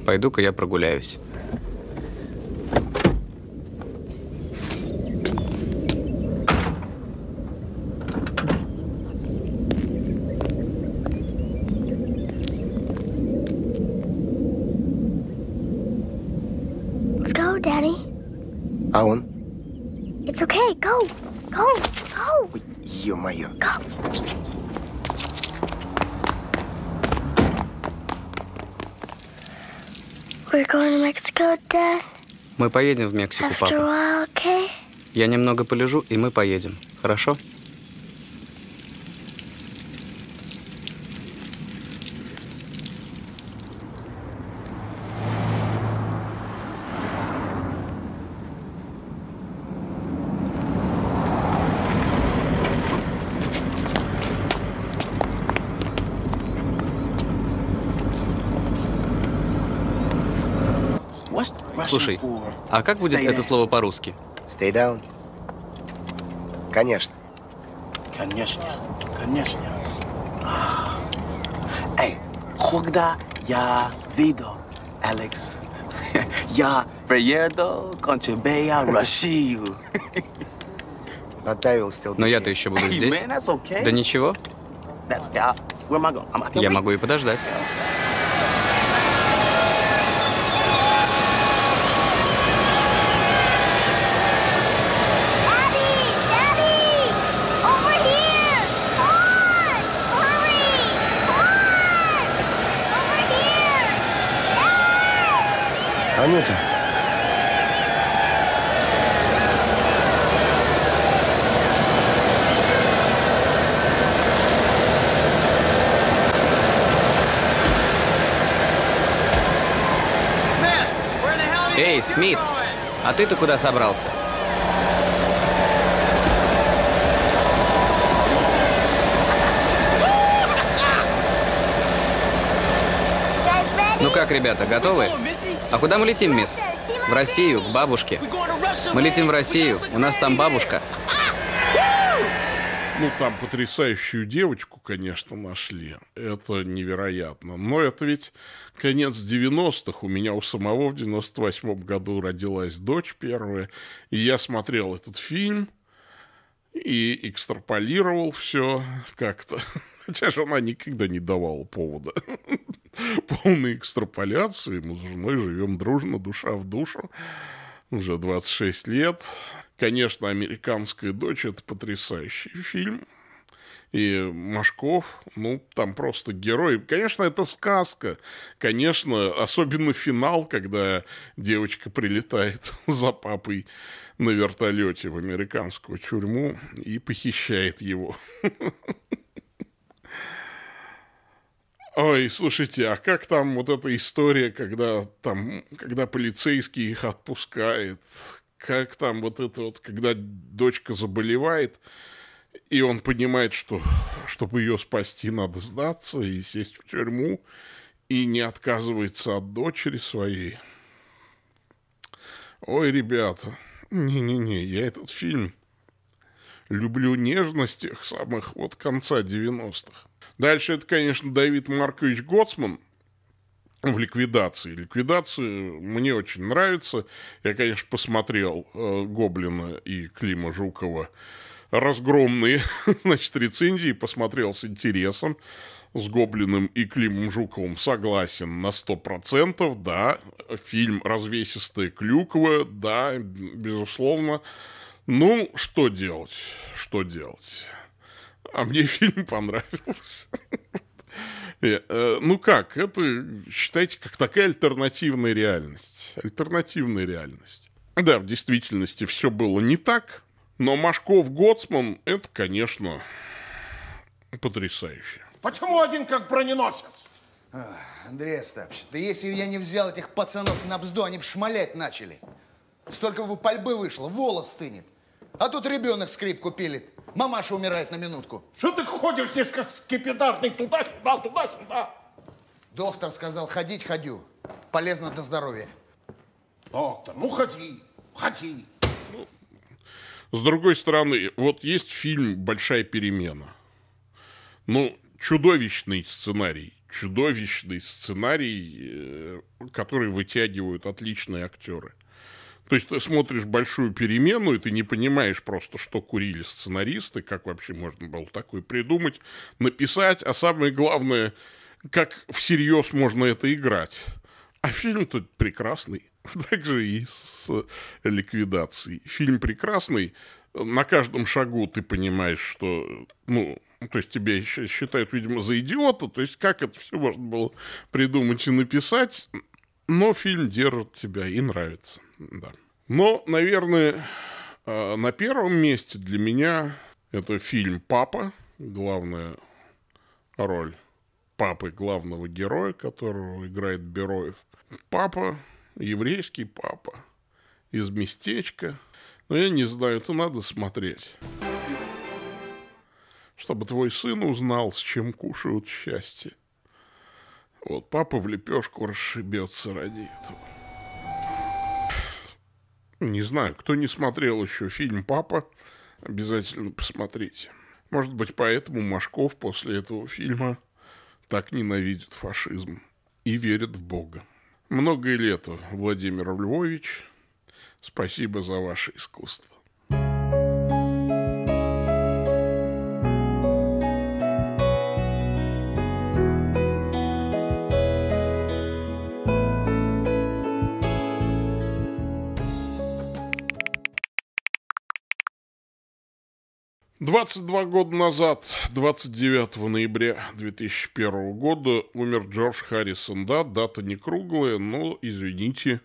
S3: Пойду-ка я прогуляюсь. А он?
S2: It's okay. Go. Go. Go. Ой,
S3: ё-моё.
S2: Go. We're going to Mexico, Dad.
S3: Мы поедем в Мексику, папа. After a
S2: While, okay?
S3: Я немного полежу, и мы поедем. Хорошо? А как будет это слово по-русски? Stay down. Конечно. Конечно. Конечно. Эй,
S2: когда я
S3: видел, Алекс, я приеду, кончебея, а Россию. Но я-то еще буду здесь. Да ничего. Я
S1: могу и подождать.
S3: А Эй, Смит, а ты-то куда собрался? как, ребята, готовы? А куда мы летим, мисс? В Россию, к
S1: бабушке. Мы летим в Россию, у нас там бабушка. Ну, там потрясающую девочку, конечно, нашли. Это невероятно. Но это ведь конец 90-х. У меня у самого в 98-м году родилась дочь первая. И я смотрел этот фильм – и экстраполировал все как-то. Хотя жена никогда не давала повода полной экстраполяции. Мы с женой живем дружно, душа в душу. Уже 26 лет. Конечно, «Американская дочь» — это потрясающий фильм. И Машков, ну, там просто герой. Конечно, это сказка. Конечно, особенно финал, когда девочка прилетает за папой на вертолете в американскую тюрьму и похищает его. Ой, слушайте, а как там вот эта история, когда там, когда полицейский их отпускает, как там вот это вот, когда дочка заболевает, и он понимает, что чтобы ее спасти, надо сдаться и сесть в тюрьму, и не отказывается от дочери своей. Ой, ребята, не-не-не, я этот фильм люблю нежность тех самых вот конца 90-х. Дальше это, конечно, Давид Маркович Гоцман в ликвидации. Ликвидации мне очень нравится. Я, конечно, посмотрел э, Гоблина и Клима Жукова разгромные, значит, рецензии, посмотрел с интересом с Гоблиным и Климом Жуковым согласен на 100%, да, фильм «Развесистые клюквы», да, безусловно. Ну, что делать, что делать? А мне фильм понравился. Э, э, ну как, это, считайте, как такая альтернативная реальность. Альтернативная реальность. Да, в действительности все было не так, но Машков-Гоцман – это, конечно, потрясающе. Почему один как броненосец?
S3: Ах, Андрей Остапович, да если я не взял этих пацанов на бзду, они бы шмалять начали. Столько бы пальбы вышло, волос стынет. А тут ребенок скрипку пилит. Мамаша умирает на минутку. Что ты ходишь здесь как скипидарный туда-сюда, туда-сюда? Доктор сказал, ходить ходю. Полезно для здоровья. Доктор, ну ходи, ходи. Ну,
S1: с другой стороны, вот есть фильм «Большая перемена». Ну, чудовищный сценарий. Чудовищный сценарий, э, который вытягивают отличные актеры. То есть ты смотришь большую перемену, и ты не понимаешь просто, что курили сценаристы, как вообще можно было такое придумать, написать, а самое главное, как всерьез можно это играть. А фильм тут прекрасный. Также и с ликвидацией. Фильм прекрасный. На каждом шагу ты понимаешь, что ну, ну, то есть тебя еще считают, видимо, за идиота. То есть как это все можно было придумать и написать. Но фильм держит тебя и нравится. Да. Но, наверное, а, на первом месте для меня это фильм «Папа». Главная роль папы главного героя, которого играет Бероев. Папа, еврейский папа, из местечка. Но я не знаю, это надо смотреть чтобы твой сын узнал, с чем кушают счастье. Вот папа в лепешку расшибется ради этого. Не знаю, кто не смотрел еще фильм «Папа», обязательно посмотрите. Может быть, поэтому Машков после этого фильма так ненавидит фашизм и верит в Бога. Многое лето, Владимир Львович. Спасибо за ваше искусство. 22 года назад, 29 ноября 2001 года, умер Джордж Харрисон. Да, дата не круглая, но, извините,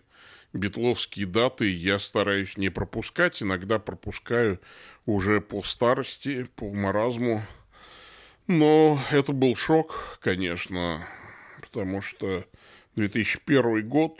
S1: битловские даты я стараюсь не пропускать. Иногда пропускаю уже по старости, по маразму. Но это был шок, конечно, потому что 2001 год,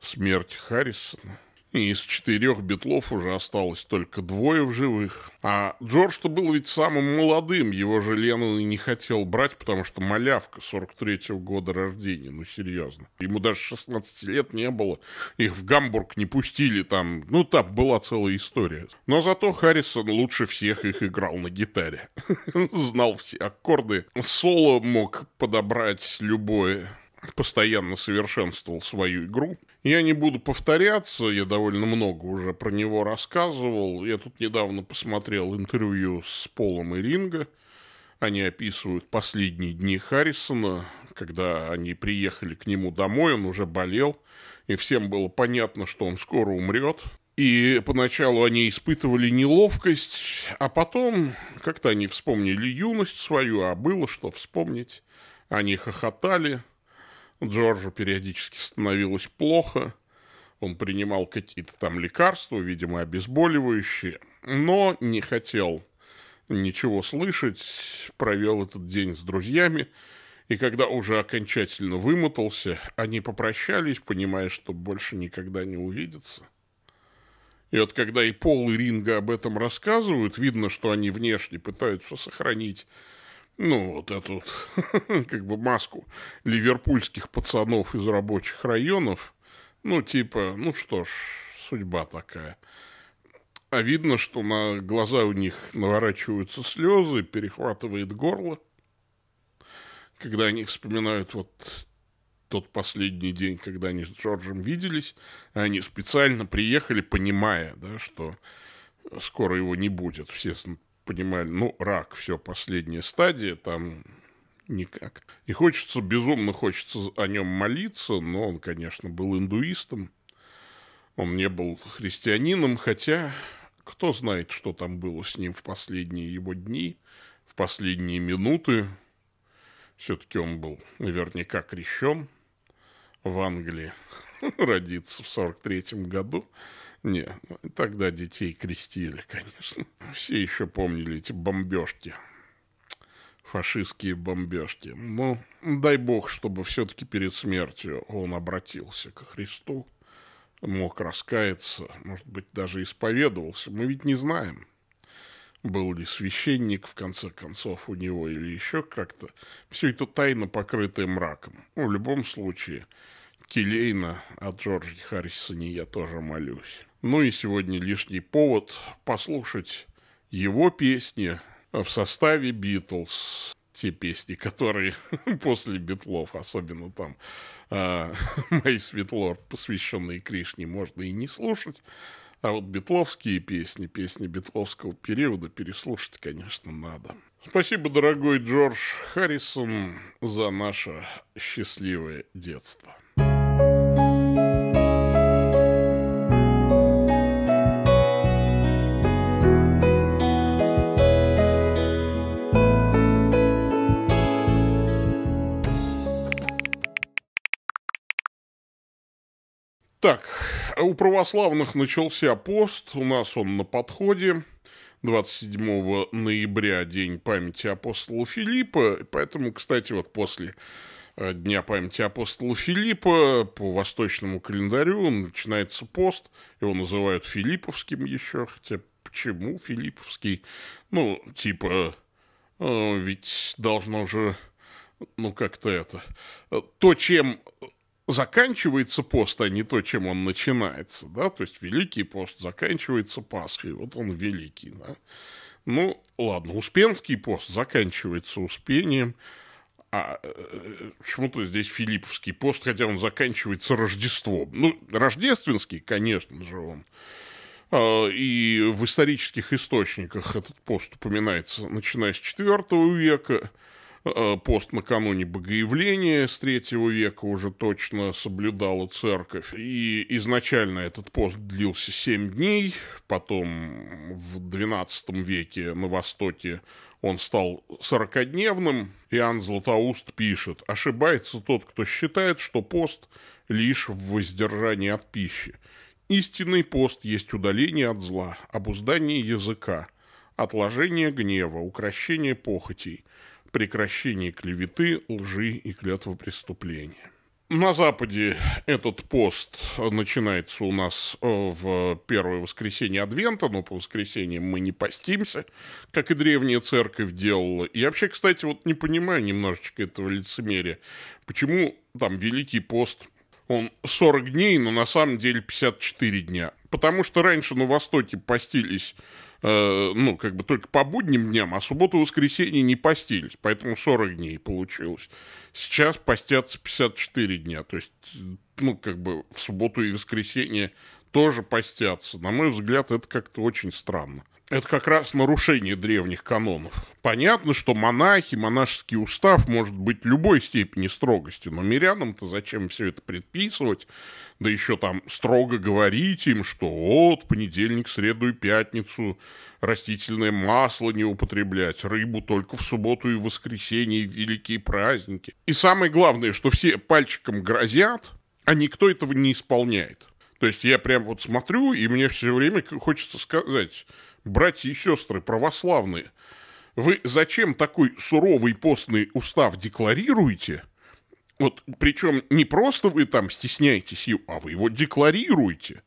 S1: смерть Харрисона – и из четырех битлов уже осталось только двое в живых. А джордж что был ведь самым молодым. Его же Леннон и не хотел брать, потому что малявка 43-го года рождения. Ну, серьезно. Ему даже 16 лет не было. Их в Гамбург не пустили там. Ну, там была целая история. Но зато Харрисон лучше всех их играл на гитаре. Знал все аккорды. Соло мог подобрать любое постоянно совершенствовал свою игру. Я не буду повторяться, я довольно много уже про него рассказывал. Я тут недавно посмотрел интервью с Полом и Ринго. Они описывают последние дни Харрисона, когда они приехали к нему домой, он уже болел, и всем было понятно, что он скоро умрет. И поначалу они испытывали неловкость, а потом как-то они вспомнили юность свою, а было что вспомнить. Они хохотали, Джорджу периодически становилось плохо. Он принимал какие-то там лекарства, видимо, обезболивающие, но не хотел ничего слышать, провел этот день с друзьями, и когда уже окончательно вымотался, они попрощались, понимая, что больше никогда не увидятся. И вот когда и Пол, и Ринга об этом рассказывают, видно, что они внешне пытаются сохранить ну, вот эту вот, как бы маску ливерпульских пацанов из рабочих районов. Ну, типа, ну что ж, судьба такая. А видно, что на глаза у них наворачиваются слезы, перехватывает горло, когда они вспоминают вот тот последний день, когда они с Джорджем виделись, они специально приехали, понимая, да, что скоро его не будет. Все понимали, ну, рак, все, последняя стадия, там никак. И хочется, безумно хочется о нем молиться, но он, конечно, был индуистом, он не был христианином, хотя кто знает, что там было с ним в последние его дни, в последние минуты. Все-таки он был наверняка крещен в Англии, родится в 43 году. Не, ну, тогда детей крестили, конечно. Все еще помнили эти бомбежки. Фашистские бомбежки. Но ну, дай бог, чтобы все-таки перед смертью он обратился к Христу, мог раскаяться, может быть, даже исповедовался. Мы ведь не знаем, был ли священник, в конце концов, у него или еще как-то. Все это тайно покрытое мраком. Ну, в любом случае, келейно от Джорджа Харрисона я тоже молюсь. Ну и сегодня лишний повод послушать его песни в составе «Битлз». Те песни, которые после «Битлов», особенно там э, «Мои светлор», посвященные Кришне, можно и не слушать. А вот битловские песни, песни битловского периода переслушать, конечно, надо. Спасибо, дорогой Джордж Харрисон, за наше счастливое детство. Так, у православных начался пост, у нас он на подходе. 27 ноября день памяти апостола Филиппа, поэтому, кстати, вот после э, Дня памяти апостола Филиппа по восточному календарю начинается пост, его называют Филипповским еще, хотя почему Филипповский? Ну, типа, э, ведь должно же, ну как-то это, э, то, чем заканчивается пост, а не то, чем он начинается, да, то есть Великий пост заканчивается Пасхой, вот он Великий, да. Ну, ладно, Успенский пост заканчивается Успением, а э, почему-то здесь Филипповский пост, хотя он заканчивается Рождеством. Ну, рождественский, конечно же, он. А, и в исторических источниках этот пост упоминается, начиная с IV века. Э, пост накануне Богоявления с третьего века уже точно соблюдала церковь. И изначально этот пост длился семь дней, потом в XII веке на Востоке он стал сорокодневным. Иоанн Златоуст пишет, «Ошибается тот, кто считает, что пост лишь в воздержании от пищи. Истинный пост есть удаление от зла, обуздание языка, отложение гнева, укращение похотей, прекращении клеветы, лжи и клятвы преступления. На Западе этот пост начинается у нас э, в первое воскресенье Адвента, но по воскресеньям мы не постимся, как и древняя церковь делала. И вообще, кстати, вот не понимаю немножечко этого лицемерия. Почему там Великий пост, он 40 дней, но на самом деле 54 дня? Потому что раньше на Востоке постились Э, ну, как бы только по будним дням, а субботу и воскресенье не постились, поэтому 40 дней получилось. Сейчас постятся 54 дня, то есть, ну, как бы в субботу и воскресенье тоже постятся. На мой взгляд, это как-то очень странно это как раз нарушение древних канонов. Понятно, что монахи, монашеский устав может быть любой степени строгости, но мирянам-то зачем все это предписывать? Да еще там строго говорить им, что вот, понедельник, среду и пятницу растительное масло не употреблять, рыбу только в субботу и воскресенье, и великие праздники. И самое главное, что все пальчиком грозят, а никто этого не исполняет. То есть я прям вот смотрю, и мне все время хочется сказать, братья и сестры православные, вы зачем такой суровый постный устав декларируете? Вот, причем не просто вы там стесняетесь его, а вы его декларируете,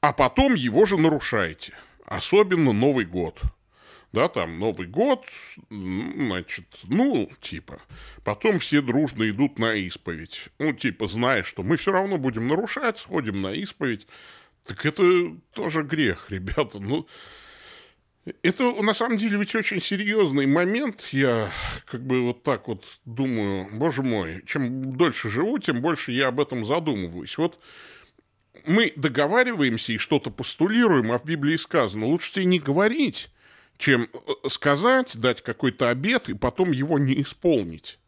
S1: а потом его же нарушаете. Особенно Новый год. Да, там Новый год, значит, ну, типа, потом все дружно идут на исповедь. Ну, типа, зная, что мы все равно будем нарушать, сходим на исповедь. Так это тоже грех, ребята. Ну, это на самом деле ведь очень серьезный момент. Я как бы вот так вот думаю, боже мой, чем дольше живу, тем больше я об этом задумываюсь. Вот мы договариваемся и что-то постулируем, а в Библии сказано, лучше тебе не говорить, чем э, сказать, дать какой-то обед и потом его не исполнить.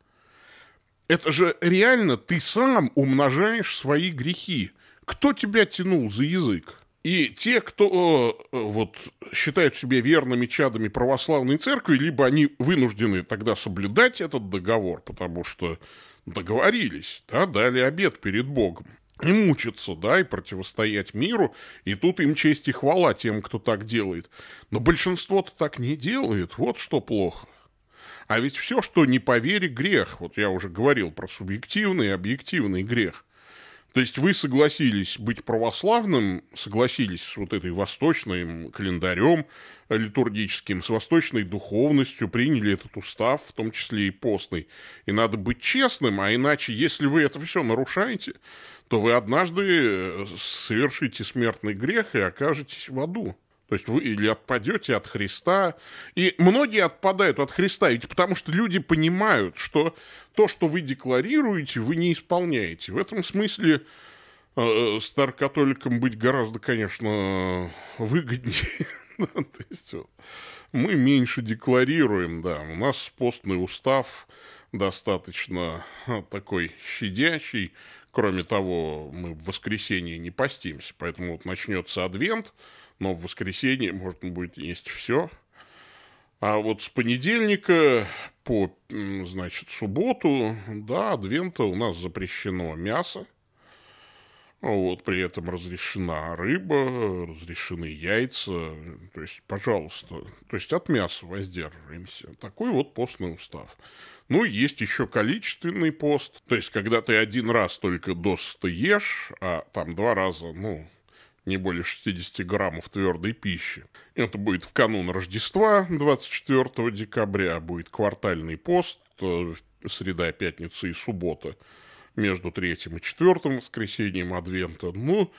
S1: Это же реально ты сам умножаешь свои грехи. Кто тебя тянул за язык? И те, кто э, э, вот, считают себя верными чадами православной церкви, либо они вынуждены тогда соблюдать этот договор, потому что договорились, да, дали обед перед Богом, и мучиться, да, и противостоять миру, и тут им честь и хвала тем, кто так делает. Но большинство-то так не делает, вот что плохо. А ведь все, что не по вере, грех. Вот я уже говорил про субъективный и объективный грех. То есть вы согласились быть православным, согласились с вот этой восточным календарем литургическим, с восточной духовностью, приняли этот устав, в том числе и постный. И надо быть честным, а иначе, если вы это все нарушаете, то вы однажды э, совершите смертный грех и окажетесь в аду. То есть вы или отпадете от Христа. И многие отпадают от Христа, ведь потому что люди понимают, что то, что вы декларируете, вы не исполняете. В этом смысле э, э старокатоликам быть гораздо, конечно, выгоднее. То есть мы меньше декларируем, да. У нас постный устав достаточно э, такой щадящий. Кроме того, мы в воскресенье не постимся, поэтому вот начнется адвент, но в воскресенье можно будет есть все. А вот с понедельника по, значит, субботу да, Адвента у нас запрещено мясо. Вот, при этом разрешена рыба, разрешены яйца. То есть, пожалуйста, то есть от мяса воздерживаемся. Такой вот постный устав. Ну, есть еще количественный пост. То есть, когда ты один раз только досыта ешь, а там два раза, ну, не более 60 граммов твердой пищи. Это будет в канун Рождества, 24 декабря, будет квартальный пост, э, среда, пятница и суббота между третьим и четвертым воскресеньем Адвента. Ну,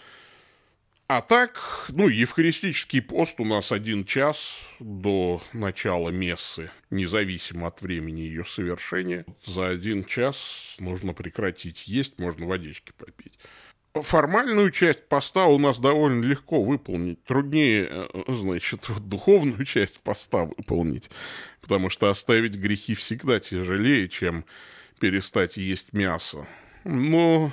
S1: а так, ну, евхаристический пост у нас один час до начала мессы, независимо от времени ее совершения. За один час можно прекратить есть, можно водички попить формальную часть поста у нас довольно легко выполнить. Труднее, э, э, значит, вот духовную часть поста выполнить. Потому что оставить грехи всегда тяжелее, чем перестать есть мясо. Но,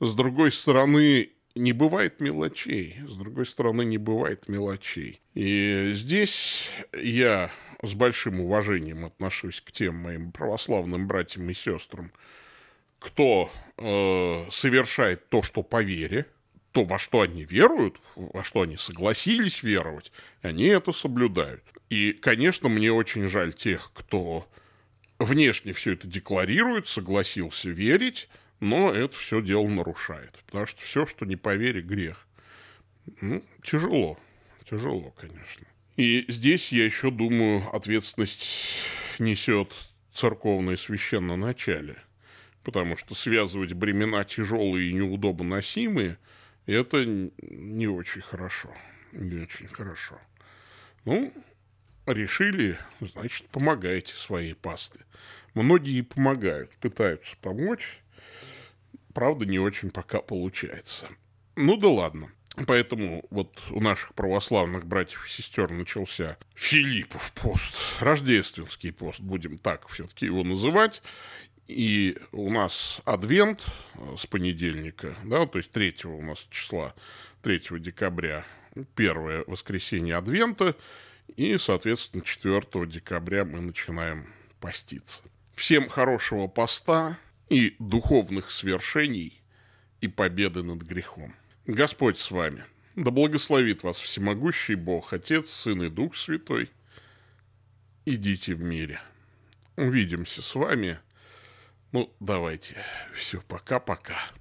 S1: с другой стороны, не бывает мелочей. С другой стороны, не бывает мелочей. И здесь я с большим уважением отношусь к тем моим православным братьям и сестрам, кто э, совершает то, что по вере, то, во что они веруют, во что они согласились веровать, они это соблюдают. И, конечно, мне очень жаль тех, кто внешне все это декларирует, согласился верить, но это все дело нарушает. Потому что все, что не по вере, грех. Ну, тяжело. Тяжело, конечно. И здесь, я еще думаю, ответственность несет церковное священноначалие. начале потому что связывать бремена тяжелые и неудобно носимые, это не очень хорошо. Не очень хорошо. Ну, решили, значит, помогайте своей пасты. Многие помогают, пытаются помочь. Правда, не очень пока получается. Ну да ладно. Поэтому вот у наших православных братьев и сестер начался Филиппов пост, рождественский пост, будем так все-таки его называть. И у нас адвент э, с понедельника, да, то есть 3 у нас числа, 3 декабря, ну, первое воскресенье адвента. И, соответственно, 4 декабря мы начинаем поститься. Всем хорошего поста и духовных свершений и победы над грехом. Господь с вами. Да благословит вас всемогущий Бог, Отец, Сын и Дух Святой. Идите в мире. Увидимся с вами – ну, давайте. Все, пока-пока.